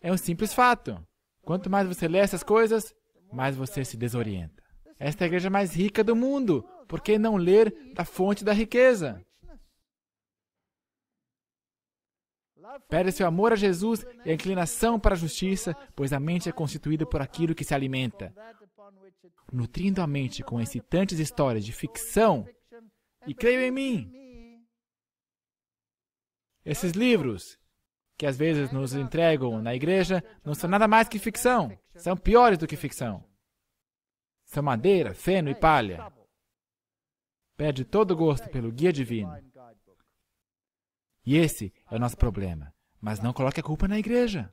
É um simples fato. Quanto mais você lê essas coisas, mais você se desorienta. Esta é a igreja mais rica do mundo. Por que não ler da fonte da riqueza? Perde seu amor a Jesus e a inclinação para a justiça, pois a mente é constituída por aquilo que se alimenta. Nutrindo a mente com excitantes histórias de ficção, e creio em mim. Esses livros que às vezes nos entregam na igreja não são nada mais que ficção. São piores do que ficção. São madeira, feno e palha. Perde todo o gosto pelo guia divino. E esse é o nosso problema. Mas não coloque a culpa na igreja.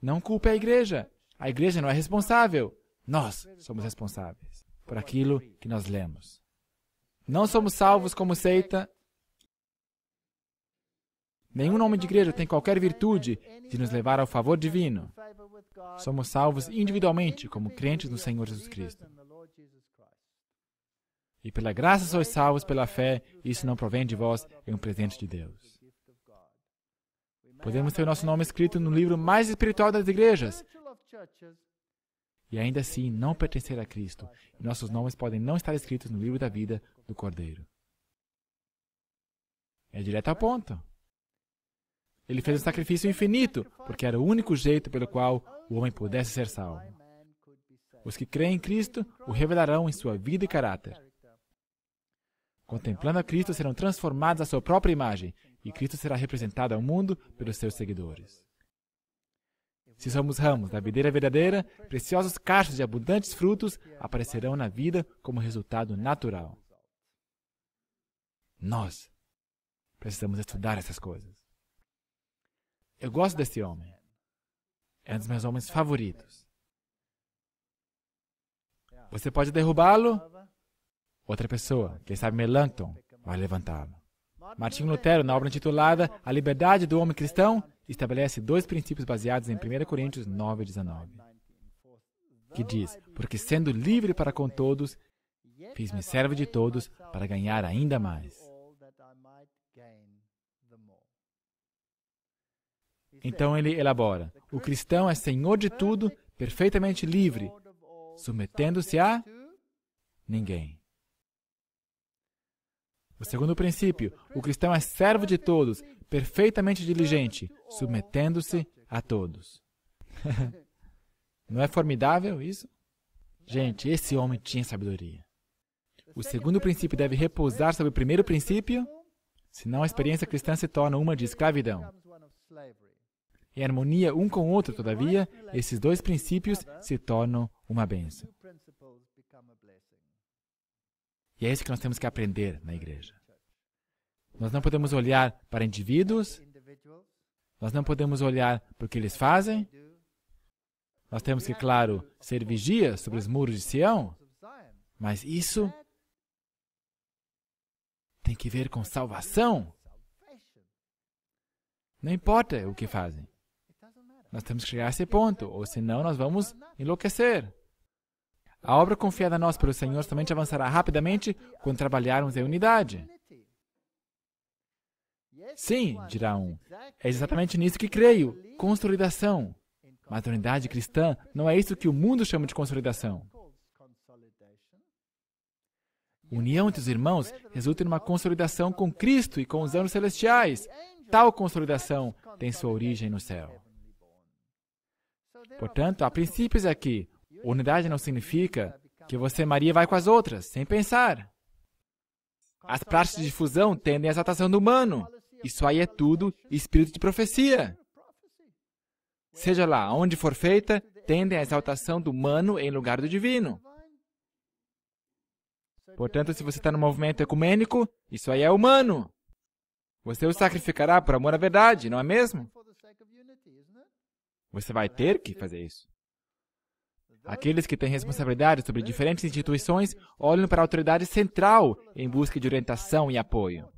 Não culpe a igreja. A igreja não é responsável. Nós somos responsáveis por aquilo que nós lemos. Não somos salvos como seita Nenhum nome de igreja tem qualquer virtude de nos levar ao favor divino. Somos salvos individualmente como crentes no Senhor Jesus Cristo. E pela graça sois salvos pela fé, isso não provém de vós, é um presente de Deus. Podemos ter o nosso nome escrito no livro mais espiritual das igrejas e ainda assim não pertencer a Cristo. E nossos nomes podem não estar escritos no livro da vida do Cordeiro. É direto ao ponto. Ele fez um sacrifício infinito, porque era o único jeito pelo qual o homem pudesse ser salvo. Os que creem em Cristo o revelarão em sua vida e caráter. Contemplando a Cristo, serão transformados à sua própria imagem, e Cristo será representado ao mundo pelos seus seguidores. Se somos ramos da videira verdadeira, preciosos cachos de abundantes frutos aparecerão na vida como resultado natural. Nós precisamos estudar essas coisas. Eu gosto desse homem. É um dos meus homens favoritos. Você pode derrubá-lo? Outra pessoa, quem sabe Melanchthon, vai levantá-lo. Martinho Lutero, na obra intitulada A Liberdade do Homem Cristão, estabelece dois princípios baseados em 1 Coríntios 9, 19, que diz: Porque sendo livre para com todos, fiz-me servo de todos para ganhar ainda mais. Então ele elabora: o cristão é senhor de tudo, perfeitamente livre, submetendo-se a ninguém. O segundo princípio: o cristão é servo de todos, perfeitamente diligente, submetendo-se a todos. [LAUGHS] Não é formidável isso? Gente, esse homem tinha sabedoria. O segundo princípio deve repousar sobre o primeiro princípio, senão a experiência cristã se torna uma de escravidão. Em harmonia um com o outro, todavia, esses dois princípios se tornam uma bênção. E é isso que nós temos que aprender na igreja. Nós não podemos olhar para indivíduos, nós não podemos olhar para o que eles fazem, nós temos que, claro, ser vigias sobre os muros de Sião, mas isso tem que ver com salvação. Não importa o que fazem. Nós temos que chegar a esse ponto, ou senão nós vamos enlouquecer. A obra confiada a nós pelo Senhor somente avançará rapidamente quando trabalharmos em unidade. Sim, dirá um, é exatamente nisso que creio consolidação. Mas a unidade cristã não é isso que o mundo chama de consolidação. União entre os irmãos resulta em uma consolidação com Cristo e com os anjos celestiais. Tal consolidação tem sua origem no céu. Portanto, há princípios aqui. Unidade não significa que você é Maria vai com as outras, sem pensar. As práticas de fusão tendem à exaltação do humano. Isso aí é tudo espírito de profecia. Seja lá onde for feita, tendem à exaltação do humano em lugar do divino. Portanto, se você está no movimento ecumênico, isso aí é humano. Você o sacrificará por amor à verdade, não é mesmo? Você vai ter que fazer isso. Aqueles que têm responsabilidade sobre diferentes instituições olham para a autoridade central em busca de orientação e apoio.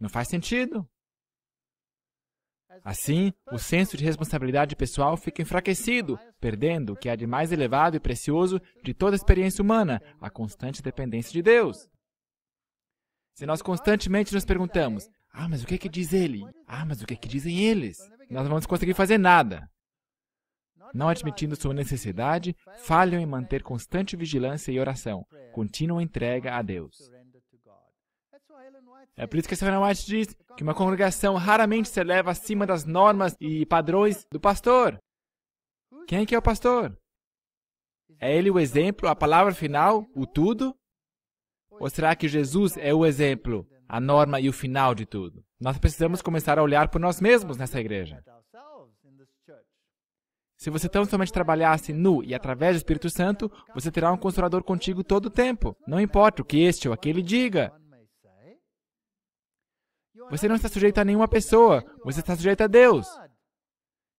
Não faz sentido. Assim, o senso de responsabilidade pessoal fica enfraquecido, perdendo o que há de mais elevado e precioso de toda a experiência humana, a constante dependência de Deus. Se nós constantemente nos perguntamos: Ah, mas o que é que diz ele? Ah, mas o que é que dizem eles? Nós não vamos conseguir fazer nada não admitindo sua necessidade, falham em manter constante vigilância e oração, contínua entrega a Deus. É por isso que a Savannah White diz que uma congregação raramente se eleva acima das normas e padrões do pastor. Quem é que é o pastor? É ele o exemplo, a palavra final, o tudo? Ou será que Jesus é o exemplo, a norma e o final de tudo? Nós precisamos começar a olhar por nós mesmos nessa igreja. Se você tão somente trabalhasse nu e através do Espírito Santo, você terá um consolador contigo todo o tempo. Não importa o que este ou aquele diga. Você não está sujeito a nenhuma pessoa, você está sujeito a Deus.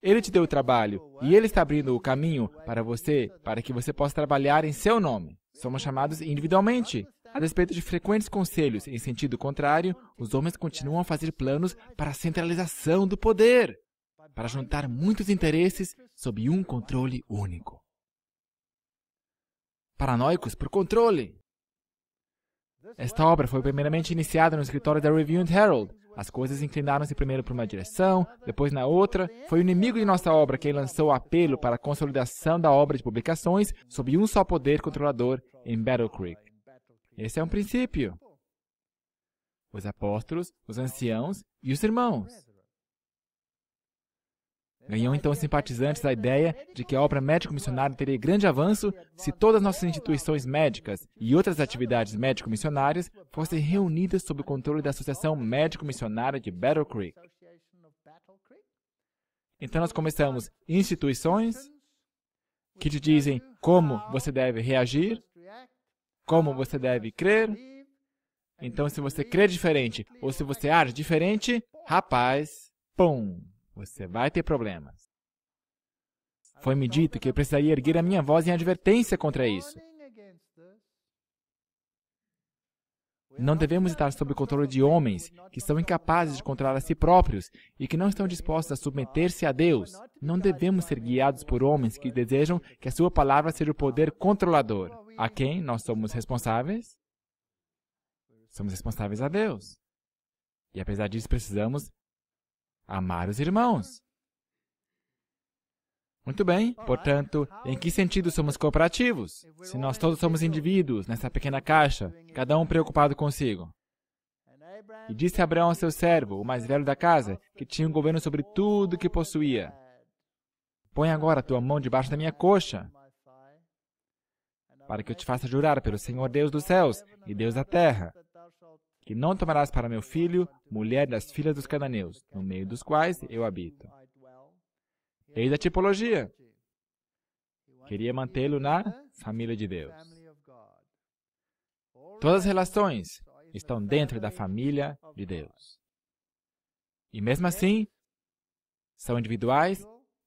Ele te deu o trabalho e ele está abrindo o caminho para você, para que você possa trabalhar em seu nome. Somos chamados individualmente. A despeito de frequentes conselhos em sentido contrário, os homens continuam a fazer planos para a centralização do poder para juntar muitos interesses sob um controle único. Paranoicos por controle! Esta obra foi primeiramente iniciada no escritório da Review and Herald. As coisas inclinaram-se primeiro para uma direção, depois na outra. Foi o inimigo de nossa obra quem lançou o apelo para a consolidação da obra de publicações sob um só poder controlador em Battle Creek. Esse é um princípio. Os apóstolos, os anciãos e os irmãos. Ganhou então os simpatizantes a ideia de que a obra médico-missionária teria grande avanço se todas nossas instituições médicas e outras atividades médico-missionárias fossem reunidas sob o controle da Associação Médico-Missionária de Battle Creek. Então nós começamos instituições que te dizem como você deve reagir, como você deve crer. Então, se você crê diferente ou se você age diferente, rapaz, pum! Você vai ter problemas. Foi-me dito que eu precisaria erguer a minha voz em advertência contra isso. Não devemos estar sob o controle de homens que são incapazes de controlar a si próprios e que não estão dispostos a submeter-se a Deus. Não devemos ser guiados por homens que desejam que a sua palavra seja o poder controlador. A quem nós somos responsáveis? Somos responsáveis a Deus. E apesar disso, precisamos amar os irmãos. Muito bem, portanto, em que sentido somos cooperativos? Se nós todos somos indivíduos nessa pequena caixa, cada um preocupado consigo. E disse Abraão ao seu servo, o mais velho da casa, que tinha um governo sobre tudo que possuía: Põe agora a tua mão debaixo da minha coxa, para que eu te faça jurar pelo Senhor Deus dos céus e Deus da terra, que não tomarás para meu filho mulher das filhas dos cananeus, no meio dos quais eu habito. Eis a tipologia. Queria mantê-lo na família de Deus. Todas as relações estão dentro da família de Deus. E mesmo assim, são individuais,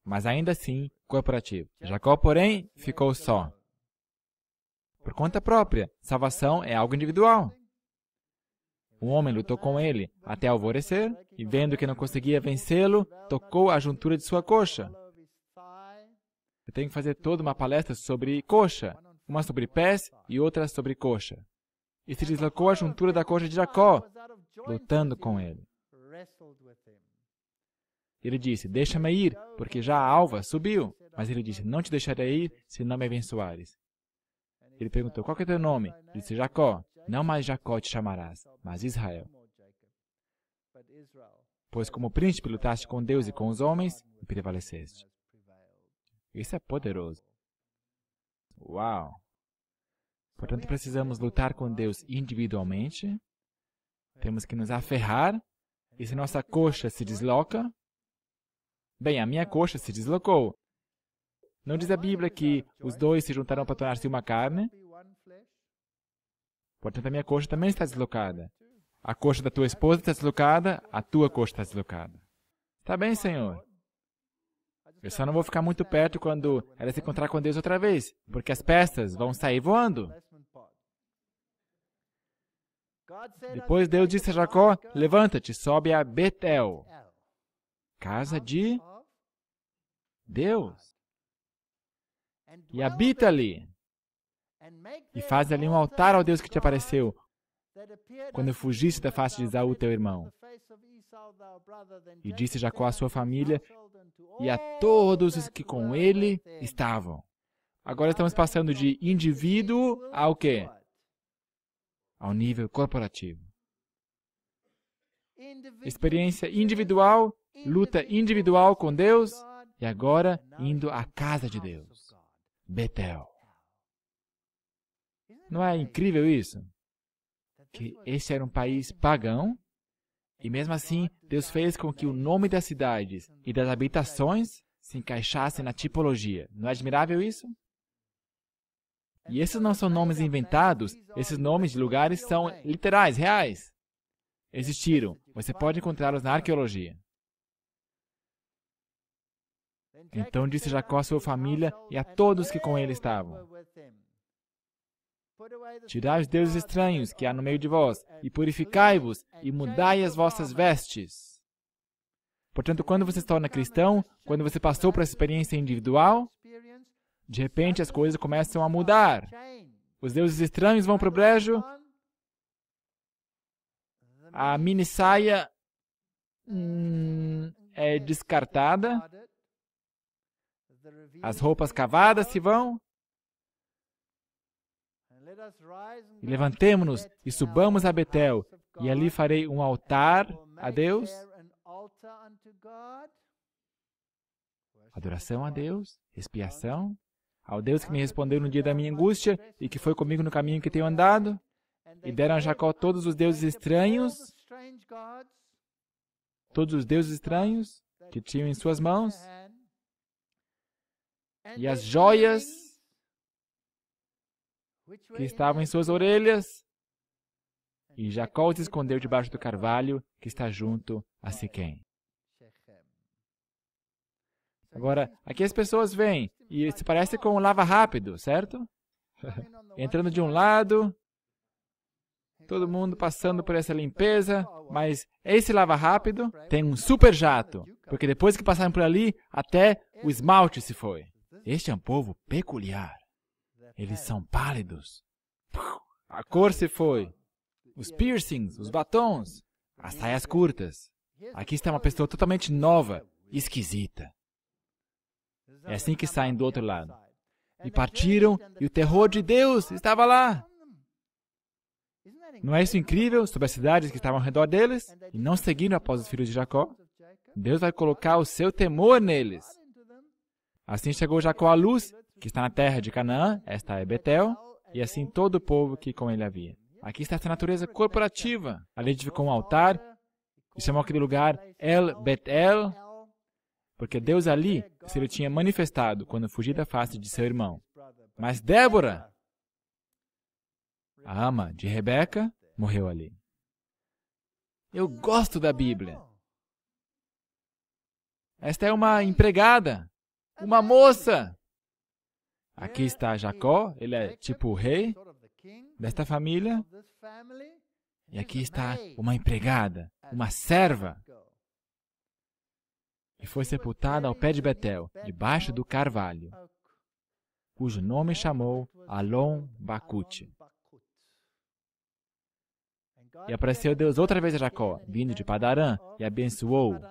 mas ainda assim corporativos. Jacó, porém, ficou só. Por conta própria, salvação é algo individual. O homem lutou com ele até alvorecer e, vendo que não conseguia vencê-lo, tocou a juntura de sua coxa. Eu tenho que fazer toda uma palestra sobre coxa, uma sobre pés e outra sobre coxa. E se deslocou a juntura da coxa de Jacó, lutando com ele. Ele disse: Deixa-me ir, porque já a alva subiu. Mas ele disse: Não te deixarei ir se não me abençoares. Ele perguntou: Qual é teu nome? Ele disse: Jacó. Não mais Jacó te chamarás, mas Israel. Pois como príncipe lutaste com Deus e com os homens e prevaleceste. Isso é poderoso. Uau! Portanto, precisamos lutar com Deus individualmente, temos que nos aferrar, e se nossa coxa se desloca, bem, a minha coxa se deslocou. Não diz a Bíblia que os dois se juntaram para tornar-se uma carne? Portanto, a minha coxa também está deslocada. A coxa da tua esposa está deslocada, a tua coxa está deslocada. Está bem, Senhor. Eu só não vou ficar muito perto quando ela se encontrar com Deus outra vez, porque as peças vão sair voando. Depois Deus disse a Jacó: Levanta-te, sobe a Betel, casa de Deus, e habita ali e faz ali um altar ao Deus que te apareceu quando fugiste da face de Isaú, teu irmão. E disse Jacó à sua família e a todos os que com ele estavam. Agora estamos passando de indivíduo ao quê? Ao nível corporativo. Experiência individual, luta individual com Deus e agora indo à casa de Deus. Betel. Não é incrível isso? Tá que esse era um país pagão e mesmo assim Deus fez com que o nome das cidades e das habitações se encaixassem na tipologia. Não é admirável isso? E esses não são nomes inventados, esses nomes de lugares são literais, reais. Existiram. Você pode encontrá-los na arqueologia. Então disse Jacó à sua família e a todos que com ele estavam: Tirai os deuses estranhos que há no meio de vós, e purificai-vos, e mudai as vossas vestes. Portanto, quando você se torna cristão, quando você passou por essa experiência individual, de repente as coisas começam a mudar. Os deuses estranhos vão para o brejo, a mini saia hum, é descartada, as roupas cavadas se vão, e levantemo-nos e subamos a Betel, e ali farei um altar a Deus, adoração a Deus, expiação, ao Deus que me respondeu no dia da minha angústia e que foi comigo no caminho que tenho andado. E deram a Jacó todos os deuses estranhos, todos os deuses estranhos que tinham em suas mãos, e as joias que estavam em suas orelhas. E Jacó se escondeu debaixo do carvalho que está junto a Siquém. Agora, aqui as pessoas vêm e se parece com um lava rápido, certo? [LAUGHS] Entrando de um lado, todo mundo passando por essa limpeza, mas esse lava rápido tem um super jato, porque depois que passaram por ali, até o esmalte se foi. Este é um povo peculiar. Eles é. são pálidos. A cor se foi. Os piercings, os batons, as saias curtas. Aqui está uma pessoa totalmente nova, esquisita. É assim que saem do outro lado. E partiram, e o terror de Deus estava lá. Não é isso incrível sobre as cidades que estavam ao redor deles e não seguiram após os filhos de Jacó? Deus vai colocar o seu temor neles. Assim chegou Jacó à luz que está na terra de Canaã, esta é Betel, e assim todo o povo que com ele havia. Aqui está essa natureza corporativa. Ali edificou um altar e chamou aquele lugar El Betel, porque Deus ali se lhe tinha manifestado quando fugiu da face de seu irmão. Mas Débora, a ama de Rebeca, morreu ali. Eu gosto da Bíblia. Esta é uma empregada, uma moça Aqui está Jacó, ele é tipo o rei desta família. E aqui está uma empregada, uma serva. E foi sepultada ao pé de Betel, debaixo do carvalho, cujo nome chamou Alon Bacute. E apareceu Deus outra vez a Jacó, vindo de Padarã, e abençoou. -o.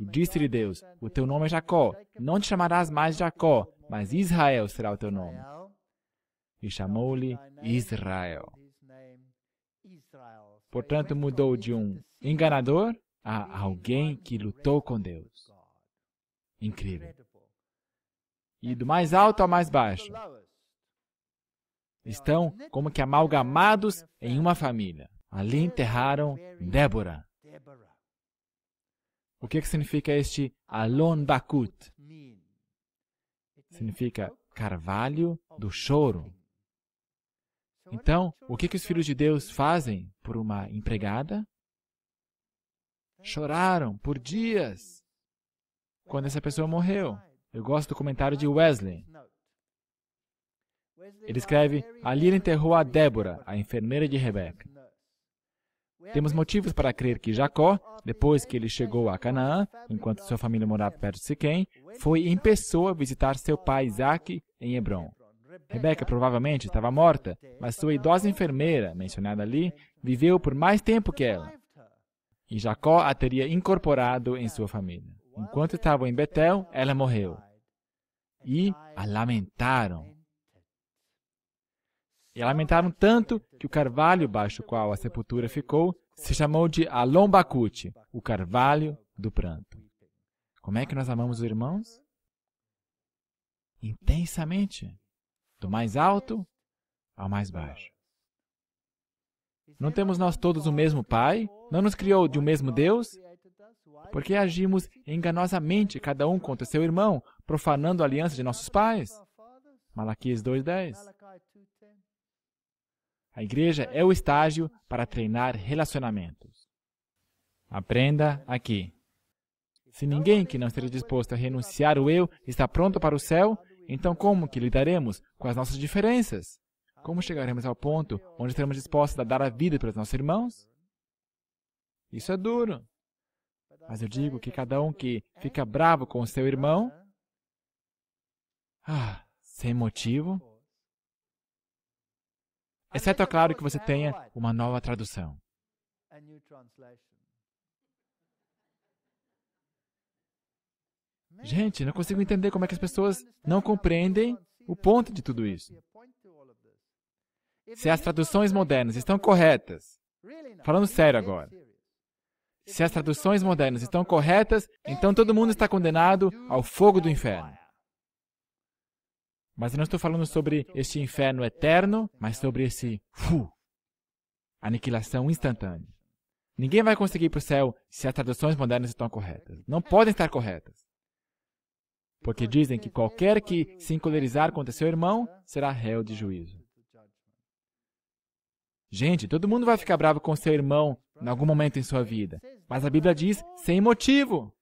E disse-lhe Deus: O teu nome é Jacó, não te chamarás mais Jacó, mas Israel será o teu nome. E chamou-lhe Israel. Portanto, mudou de um enganador a alguém que lutou com Deus. Incrível. E do mais alto ao mais baixo. Estão como que amalgamados em uma família. Ali enterraram Débora. O que, que significa este Alon Bakut? significa carvalho do choro. Então, o que, que os filhos de Deus fazem por uma empregada? Choraram por dias quando essa pessoa morreu. Eu gosto do comentário de Wesley. Ele escreve: A Lira enterrou a Débora, a enfermeira de Rebeca. Temos motivos para crer que Jacó, depois que ele chegou a Canaã, enquanto sua família morava perto de Siquém, foi em pessoa visitar seu pai Isaac em Hebron. Rebeca provavelmente estava morta, mas sua idosa enfermeira, mencionada ali, viveu por mais tempo que ela. E Jacó a teria incorporado em sua família. Enquanto estavam em Betel, ela morreu. E a lamentaram e lamentaram tanto que o carvalho baixo qual a sepultura ficou se chamou de Alombacute, o carvalho do pranto. Como é que nós amamos os irmãos? Intensamente, do mais alto ao mais baixo. Não temos nós todos o mesmo Pai? Não nos criou de um mesmo Deus? Porque agimos enganosamente cada um contra seu irmão, profanando a aliança de nossos pais? Malaquias 2:10. A igreja é o estágio para treinar relacionamentos. Aprenda aqui. Se ninguém que não esteja disposto a renunciar o eu está pronto para o céu, então como que lidaremos com as nossas diferenças? Como chegaremos ao ponto onde estaremos dispostos a dar a vida pelos nossos irmãos? Isso é duro. Mas eu digo que cada um que fica bravo com o seu irmão, ah, sem motivo, Exceto, é claro, que você tenha uma nova tradução. Gente, não consigo entender como é que as pessoas não compreendem o ponto de tudo isso. Se as traduções modernas estão corretas, falando sério agora, se as traduções modernas estão corretas, então todo mundo está condenado ao fogo do inferno. Mas eu não estou falando sobre este inferno eterno, mas sobre esse fu, aniquilação instantânea. Ninguém vai conseguir ir para o céu se as traduções modernas estão corretas. Não podem estar corretas. Porque dizem que qualquer que se encolerizar contra seu irmão será réu de juízo. Gente, todo mundo vai ficar bravo com seu irmão em algum momento em sua vida. Mas a Bíblia diz sem motivo.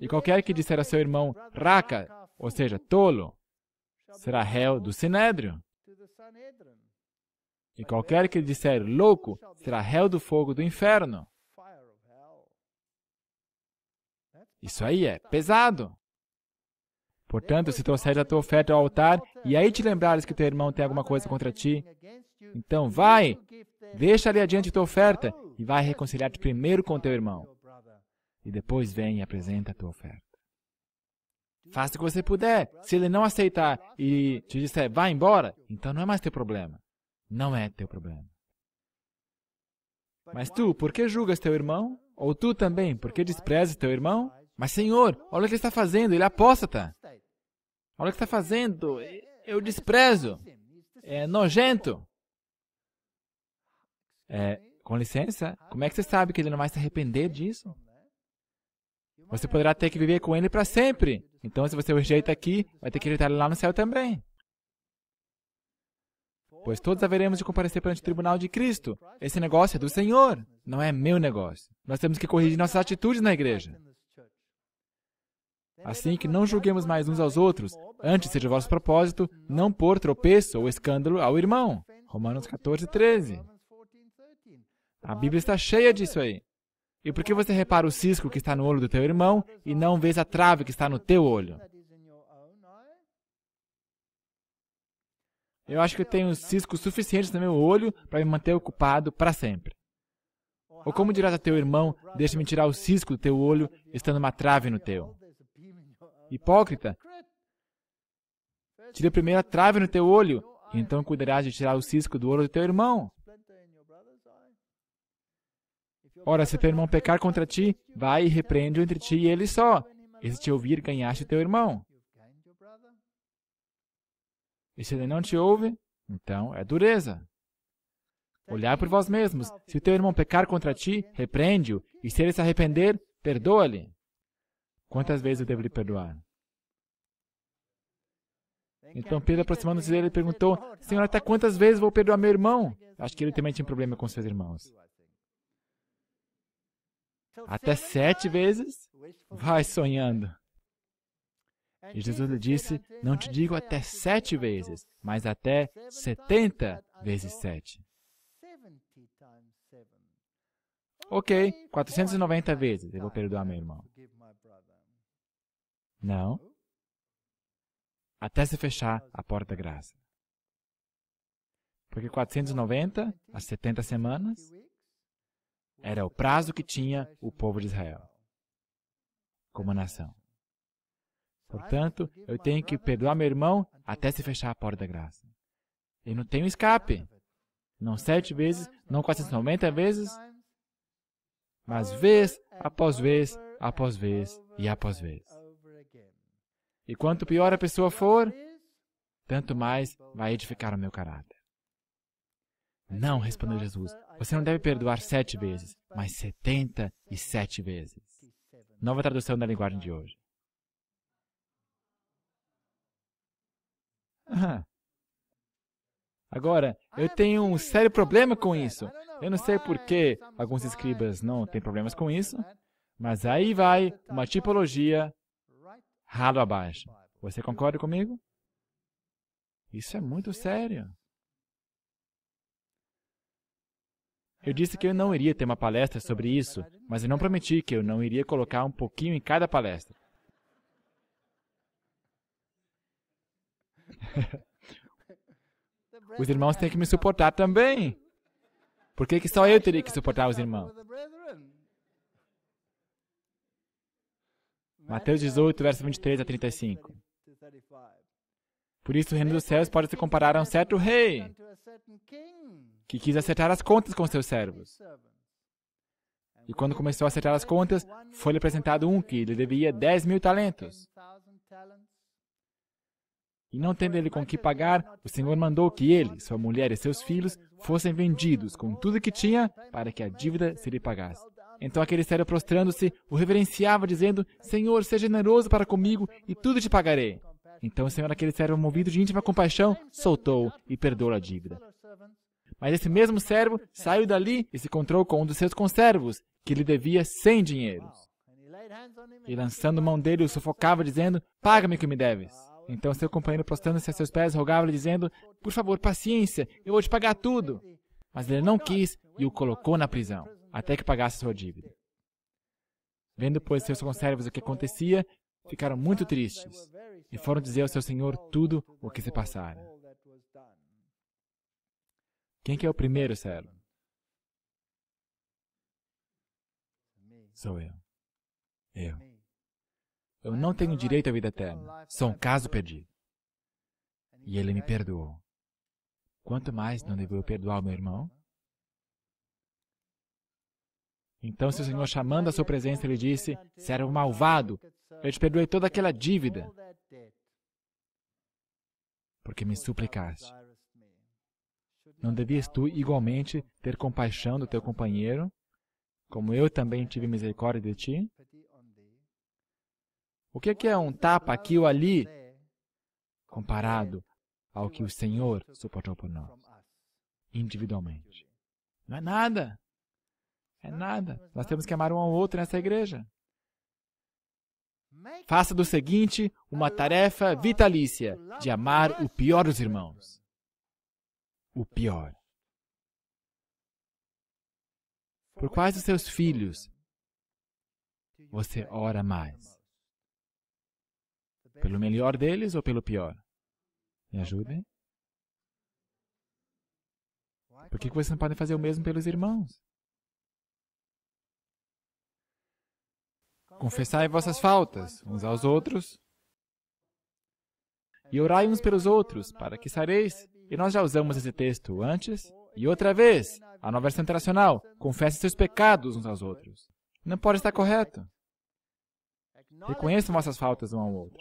E qualquer que disser a seu irmão, raca, ou seja, tolo, será réu do Sinédrio. E qualquer que disser louco será réu do fogo do inferno. Isso aí é pesado. Portanto, se trouxeres a tua oferta ao altar e aí te lembrares que teu irmão tem alguma coisa contra ti, então vai, deixa ali adiante tua oferta e vai reconciliar-te primeiro com teu irmão. E depois vem e apresenta a tua oferta. Faça o que você puder. Se ele não aceitar e te disser vá embora, então não é mais teu problema. Não é teu problema. Mas tu, por que julgas teu irmão? Ou tu também, por que desprezas teu irmão? Mas Senhor, olha o que ele está fazendo, ele é apóstata. Olha o que está fazendo, eu desprezo. É nojento. É, com licença, como é que você sabe que ele não vai se arrepender disso? Você poderá ter que viver com ele para sempre. Então, se você rejeita aqui, vai ter que rejeitar lá no céu também. Pois todos haveremos de comparecer perante o tribunal de Cristo. Esse negócio é do Senhor, não é meu negócio. Nós temos que corrigir nossas atitudes na igreja. Assim que não julguemos mais uns aos outros, antes seja o vosso propósito não pôr tropeço ou escândalo ao irmão. Romanos 14, 13. A Bíblia está cheia disso aí. E por que você repara o cisco que está no olho do teu irmão e não vês a trave que está no teu olho? Eu acho que eu tenho ciscos suficientes no meu olho para me manter ocupado para sempre. Ou como dirás a teu irmão, deixa-me tirar o cisco do teu olho, estando uma trave no teu? Hipócrita, tira primeiro a trave no teu olho, e então cuidarás de tirar o cisco do olho do teu irmão. Ora, se teu irmão pecar contra ti, vai e repreende-o entre ti e ele só. E se te ouvir, ganhaste teu irmão. E se ele não te ouve, então é dureza. Olhar por vós mesmos. Se o teu irmão pecar contra ti, repreende-o. E se ele se arrepender, perdoa-lhe. Quantas vezes eu devo lhe perdoar? Então Pedro, aproximando-se dele, perguntou: Senhor, até quantas vezes vou perdoar meu irmão? Acho que ele também tinha um problema com seus irmãos até sete vezes? Vai sonhando. E Jesus lhe disse: Não te digo até sete vezes, mas até setenta vezes sete. Ok, 490 vezes eu vou perdoar meu irmão. Não. Até se fechar a porta da graça. Porque 490 a 70 semanas era o prazo que tinha o povo de Israel como nação. Portanto, eu tenho que perdoar meu irmão até se fechar a porta da graça. Eu não tenho escape. Não sete vezes, não quase 490 vezes, mas vez após vez, após vez e após vez. E quanto pior a pessoa for, tanto mais vai edificar o meu caráter. Não, respondeu Jesus, você não deve perdoar sete vezes, mas setenta e sete vezes. Nova tradução da linguagem de hoje. Agora, eu tenho um sério problema com isso. Eu não sei por que alguns escribas não têm problemas com isso, mas aí vai uma tipologia ralo abaixo. Você concorda comigo? Isso é muito sério. Eu disse que eu não iria ter uma palestra sobre isso, mas eu não prometi que eu não iria colocar um pouquinho em cada palestra. [LAUGHS] os irmãos têm que me suportar também. Por que, que só eu teria que suportar os irmãos? Mateus 18, verso 23 a 35. Por isso, o reino dos céus pode se comparar a um certo rei que quis acertar as contas com seus servos. E quando começou a acertar as contas, foi-lhe apresentado um que lhe devia dez mil talentos. E não tendo ele com que pagar, o Senhor mandou que ele, sua mulher e seus filhos fossem vendidos com tudo que tinha para que a dívida se lhe pagasse. Então aquele servo prostrando-se, o reverenciava, dizendo, Senhor, seja generoso para comigo e tudo te pagarei. Então o Senhor, aquele servo movido de íntima compaixão, soltou e perdoou a dívida. Mas esse mesmo servo saiu dali e se encontrou com um dos seus conservos, que lhe devia cem dinheiros. E lançando mão dele, o sufocava, dizendo, paga-me o que me deves. Então seu companheiro, prostrando-se a seus pés, rogava-lhe, dizendo, por favor, paciência, eu vou te pagar tudo. Mas ele não quis e o colocou na prisão, até que pagasse sua dívida. Vendo, pois, seus conservos o que acontecia, ficaram muito tristes e foram dizer ao seu senhor tudo o que se passara. Quem que é o primeiro, Celo? Sou eu. Eu. Eu não tenho direito à vida eterna. Sou um caso perdido. E ele me perdoou. Quanto mais não devo eu perdoar o meu irmão? Então, se o Senhor, chamando a sua presença, lhe disse: Servo malvado, eu te perdoei toda aquela dívida, porque me suplicaste. Não devias tu igualmente ter compaixão do teu companheiro, como eu também tive misericórdia de ti? O é que é um tapa aqui ou ali comparado ao que o Senhor suportou por nós, individualmente? Não é nada. É nada. Nós temos que amar um ao outro nessa igreja. Faça do seguinte uma tarefa vitalícia de amar o pior dos irmãos o pior. Por quais dos seus filhos você ora mais? Pelo melhor deles ou pelo pior? Me ajudem. É Por que vocês não podem fazer o mesmo pelos é irmãos? É Confessai vossas faltas uns aos outros e orai uns pelos outros, para que sareis. E nós já usamos esse texto antes. E outra vez, a nova versão internacional, confesse seus pecados uns aos outros. Não pode estar correto. Reconheçam vossas faltas um ao outro.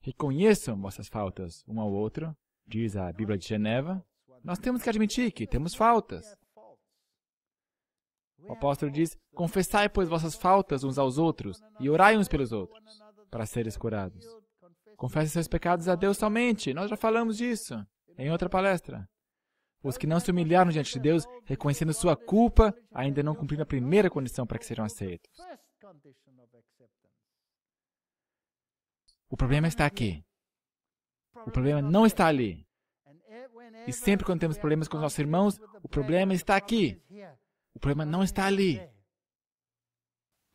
Reconheçam vossas faltas um ao outro, diz a Bíblia de Geneva. Nós temos que admitir que temos faltas. O apóstolo diz: Confessai, pois, vossas faltas uns aos outros e orai uns pelos outros, para seres curados. Confesse seus pecados a Deus somente, nós já falamos disso. Em outra palestra, os que não se humilharam diante de Deus, reconhecendo sua culpa, ainda não cumpriram a primeira condição para que sejam aceitos. O problema está aqui. O problema não está ali. E sempre quando temos problemas com nossos irmãos, o problema está aqui. O problema não está ali.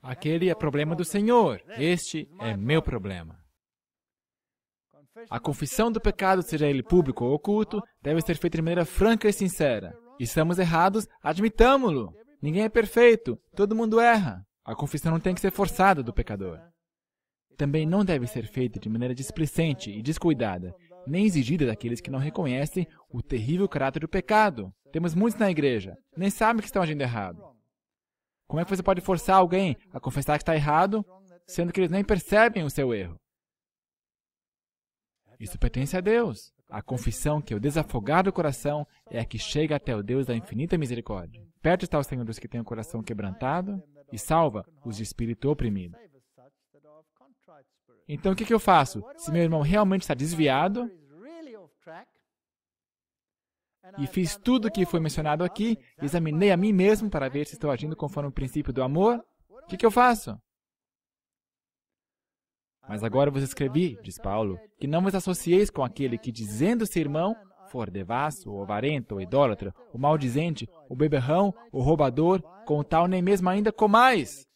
Aquele é problema do Senhor. Este é meu problema. A confissão do pecado, seja ele público ou oculto, deve ser feita de maneira franca e sincera. Estamos errados, admitamo-lo. Ninguém é perfeito, todo mundo erra. A confissão não tem que ser forçada do pecador. Também não deve ser feita de maneira displicente e descuidada, nem exigida daqueles que não reconhecem o terrível caráter do pecado. Temos muitos na igreja, nem sabem que estão agindo errado. Como é que você pode forçar alguém a confessar que está errado, sendo que eles nem percebem o seu erro? Isso pertence a Deus. A confissão que o desafogado coração é a que chega até o Deus da infinita misericórdia. Perto está o Senhor dos que têm o coração quebrantado e salva os de espírito oprimido. Então o que, eu faço? Se meu irmão realmente está desviado e fiz tudo o que foi mencionado aqui, examinei a mim mesmo para ver se estou agindo conforme o princípio do amor, o que eu faço? Mas agora vos escrevi, diz Paulo, que não vos associeis com aquele que, dizendo ser irmão, for devasso, ou avarento, ou idólatra, o maldizente, o beberrão, o roubador, com tal nem mesmo ainda com mais.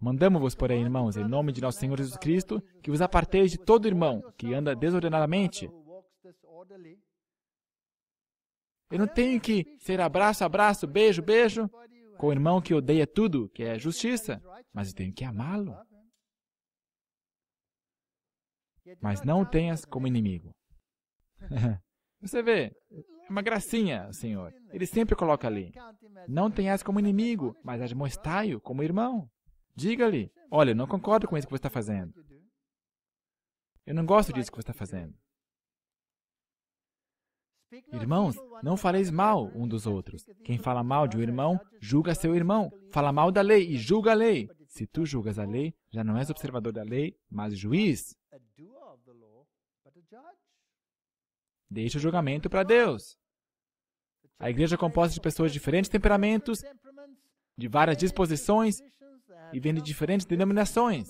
Mandamos-vos, porém, irmãos, em nome de nosso Senhor Jesus Cristo, que vos aparteis de todo irmão que anda desordenadamente. Eu não tenho que ser abraço, abraço, beijo, beijo, com o irmão que odeia tudo, que é justiça, mas eu tenho que amá-lo. É mas não o tenhas como inimigo. [LAUGHS] [LAUGHS] Você vê, é uma gracinha, o Senhor. Ele sempre coloca ali. Não tenhas como inimigo, mas admoestai-o como irmão. Diga-lhe, olha, eu não concordo com isso que você está fazendo. Eu não gosto disso que você está fazendo. Irmãos, não fareis mal um dos outros. Quem fala mal de um irmão, julga seu irmão. Fala mal da lei e julga a lei. Se tu julgas a lei, já não és observador da lei, mas juiz. Deixa o julgamento para Deus. A igreja é composta de pessoas de diferentes temperamentos, de várias disposições e vêm de diferentes denominações.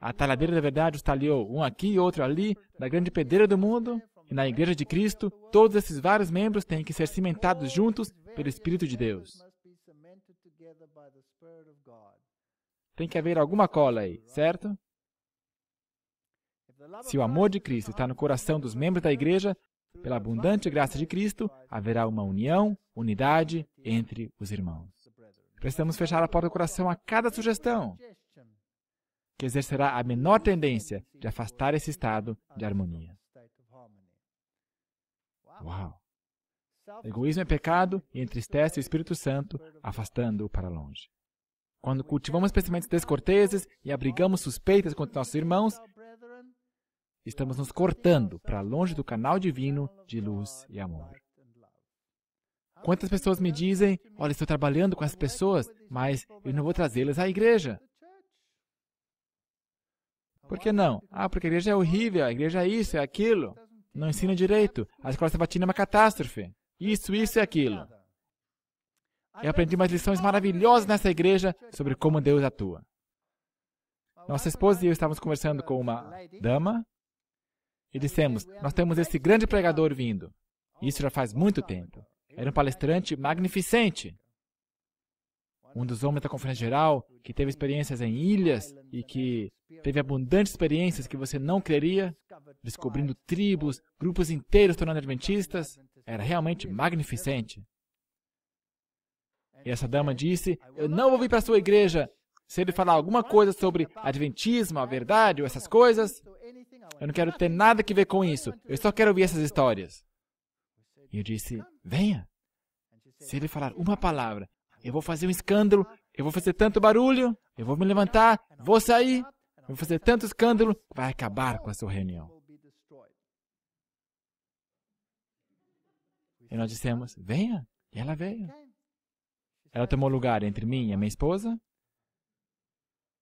A talhadeira da verdade os talhou um aqui e outro ali, da grande pedreira do mundo. E na Igreja de Cristo, todos esses vários membros têm que ser cimentados juntos pelo Espírito de Deus. Tem que haver alguma cola aí, certo? Se o amor de Cristo está no coração dos membros da igreja, pela abundante graça de Cristo, haverá uma união, unidade entre os irmãos. Precisamos fechar a porta do coração a cada sugestão que exercerá a menor tendência de afastar esse estado de harmonia. Uau! Egoísmo é pecado e entristece o Espírito Santo, afastando-o para longe. Quando cultivamos pensamentos então, descorteses então, e abrigamos suspeitas contra nossos então, irmãos, estamos nos cortando para longe do canal divino de luz e amor. Quantas pessoas me dizem: Olha, estou trabalhando com as pessoas, mas eu não vou trazê-las à igreja. Por que não? Ah, porque a igreja é horrível, a igreja é isso, é aquilo não ensina direito, a escola sabatina é uma catástrofe. Isso, isso e aquilo. Eu aprendi umas lições maravilhosas nessa igreja sobre como Deus atua. Nossa esposa e eu estávamos conversando com uma dama e dissemos: Nós temos esse grande pregador vindo. Isso já faz muito tempo. Era um palestrante magnificente um dos homens da Conferência Geral, que teve experiências em ilhas e que teve abundantes experiências que você não creria, descobrindo tribos, grupos inteiros tornando adventistas, era realmente magnificente. E essa dama disse: Eu não vou vir para a sua igreja. Se ele falar alguma coisa sobre adventismo, a verdade ou essas coisas, eu não quero ter nada que ver com isso. Eu só quero ouvir essas histórias. E eu disse: Venha. Se ele falar uma palavra eu vou fazer um escândalo, eu vou fazer tanto barulho, eu vou me levantar, vou sair, eu vou fazer tanto escândalo, vai acabar com a sua reunião. E nós dissemos, venha. E ela veio. Ela tomou lugar entre mim e a minha esposa.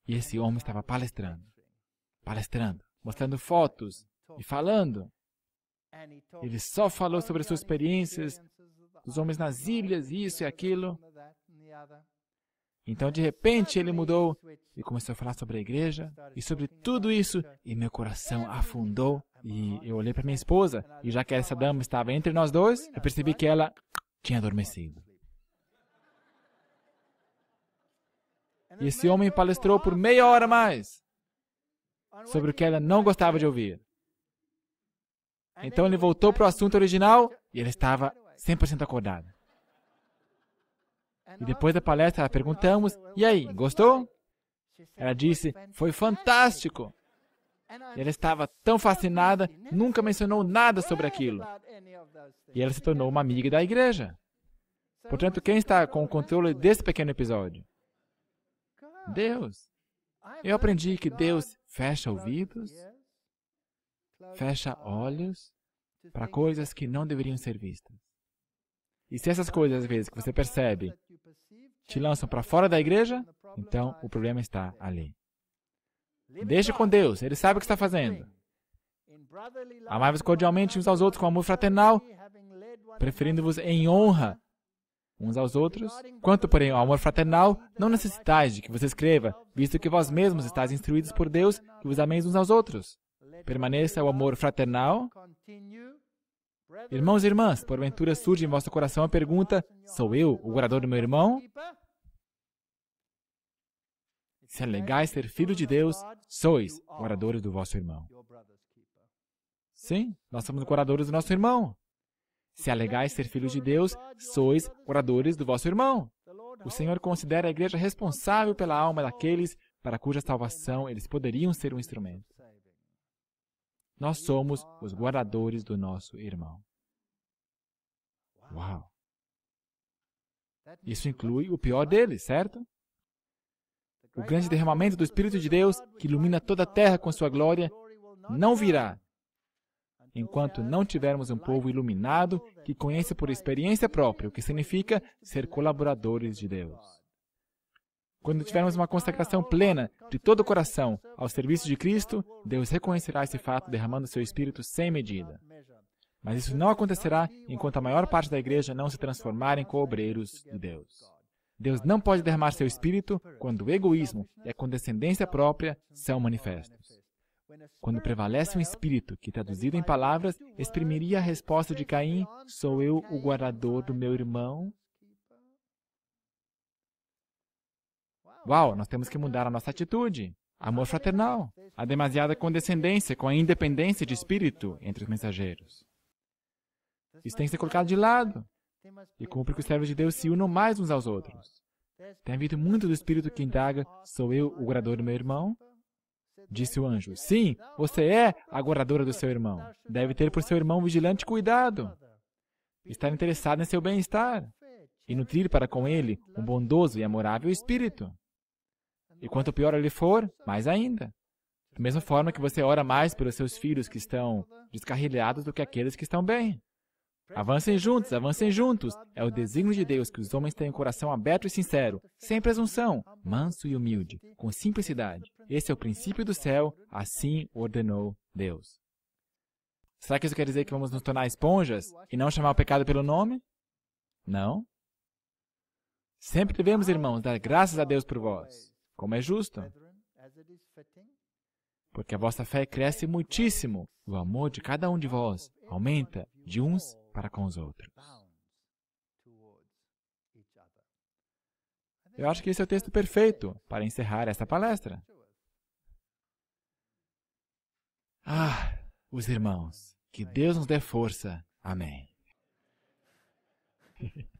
E esse homem estava palestrando, palestrando, mostrando fotos e falando. Ele só falou sobre suas experiências, dos homens nas ilhas, isso e aquilo. Então, de repente, ele mudou e começou a falar sobre a igreja e sobre tudo isso, e meu coração afundou. E eu olhei para minha esposa, e já que essa dama estava entre nós dois, eu percebi que ela tinha adormecido. E esse homem palestrou por meia hora mais sobre o que ela não gostava de ouvir. Então ele voltou para o assunto original e ele estava 100% acordado. É e depois da palestra, é perguntamos: é E aí, gostou? Ela disse: Foi fantástico! E ela estava tão fascinada, nunca mencionou nada sobre aquilo. E ela se tornou uma amiga da igreja. Portanto, quem está com o controle desse pequeno episódio? Deus. Eu aprendi que Deus fecha ouvidos, fecha olhos para coisas que não deveriam ser vistas. E se essas coisas, às vezes, que você percebe te lançam para fora da igreja, então o problema está ali. Deixa com Deus, Ele sabe o que está fazendo. Amai-vos cordialmente uns aos outros com amor fraternal, preferindo-vos em honra uns aos outros. Quanto, porém, ao amor fraternal, não necessitais de que você escreva, visto que vós mesmos estáis instruídos por Deus que vos ameis uns aos outros. Permaneça o amor fraternal Irmãos e irmãs, porventura surge em vosso coração a pergunta: sou eu o guardador do meu irmão? Se alegais ser filho de Deus, sois guardadores do vosso irmão. Sim, nós somos guardadores do nosso irmão. Se alegais ser filhos de Deus, sois guardadores do vosso irmão. O Senhor considera a igreja responsável pela alma daqueles para cuja salvação eles poderiam ser um instrumento. Nós somos os guardadores do nosso irmão. Uau! Isso inclui o pior deles, certo? O grande derramamento do Espírito de Deus, que ilumina toda a terra com sua glória, não virá enquanto não tivermos um povo iluminado que conheça por experiência própria o que significa ser colaboradores de Deus. Quando tivermos uma consagração plena, de todo o coração, ao serviço de Cristo, Deus reconhecerá esse fato derramando seu Espírito sem medida. Mas isso não acontecerá enquanto a maior parte da igreja não se transformar em cobreiros de Deus. Deus não pode derramar seu espírito quando o egoísmo e a condescendência própria são manifestos. Quando prevalece um espírito que, traduzido em palavras, exprimiria a resposta de Caim: Sou eu o guardador do meu irmão? Uau, nós temos que mudar a nossa atitude. Amor fraternal, a demasiada condescendência com a independência de espírito entre os mensageiros. Isso tem que ser colocado de lado. E cumpre que os servos de Deus se unam mais uns aos outros. Tem havido muito do espírito que indaga: sou eu o guardador do meu irmão? Disse o anjo: Sim, você é a guardadora do seu irmão. Deve ter por seu irmão vigilante cuidado, estar interessado em seu bem-estar e nutrir para com ele um bondoso e amorável espírito. E quanto pior ele for, mais ainda. Da mesma forma que você ora mais pelos seus filhos que estão descarrilhados do que aqueles que estão bem. Avancem juntos, avancem juntos. É o desígnio de Deus que os homens tenham um coração aberto e sincero, sem presunção, manso e humilde, com simplicidade. Esse é o princípio do céu, assim ordenou Deus. Será que isso quer dizer que vamos nos tornar esponjas e não chamar o pecado pelo nome? Não. Sempre devemos, irmãos, dar graças a Deus por vós como é justo. Porque a vossa fé cresce muitíssimo, o amor de cada um de vós aumenta de uns para com os outros. Eu acho que esse é o texto perfeito para encerrar esta palestra. Ah, os irmãos, que Deus nos dê força. Amém. [LAUGHS]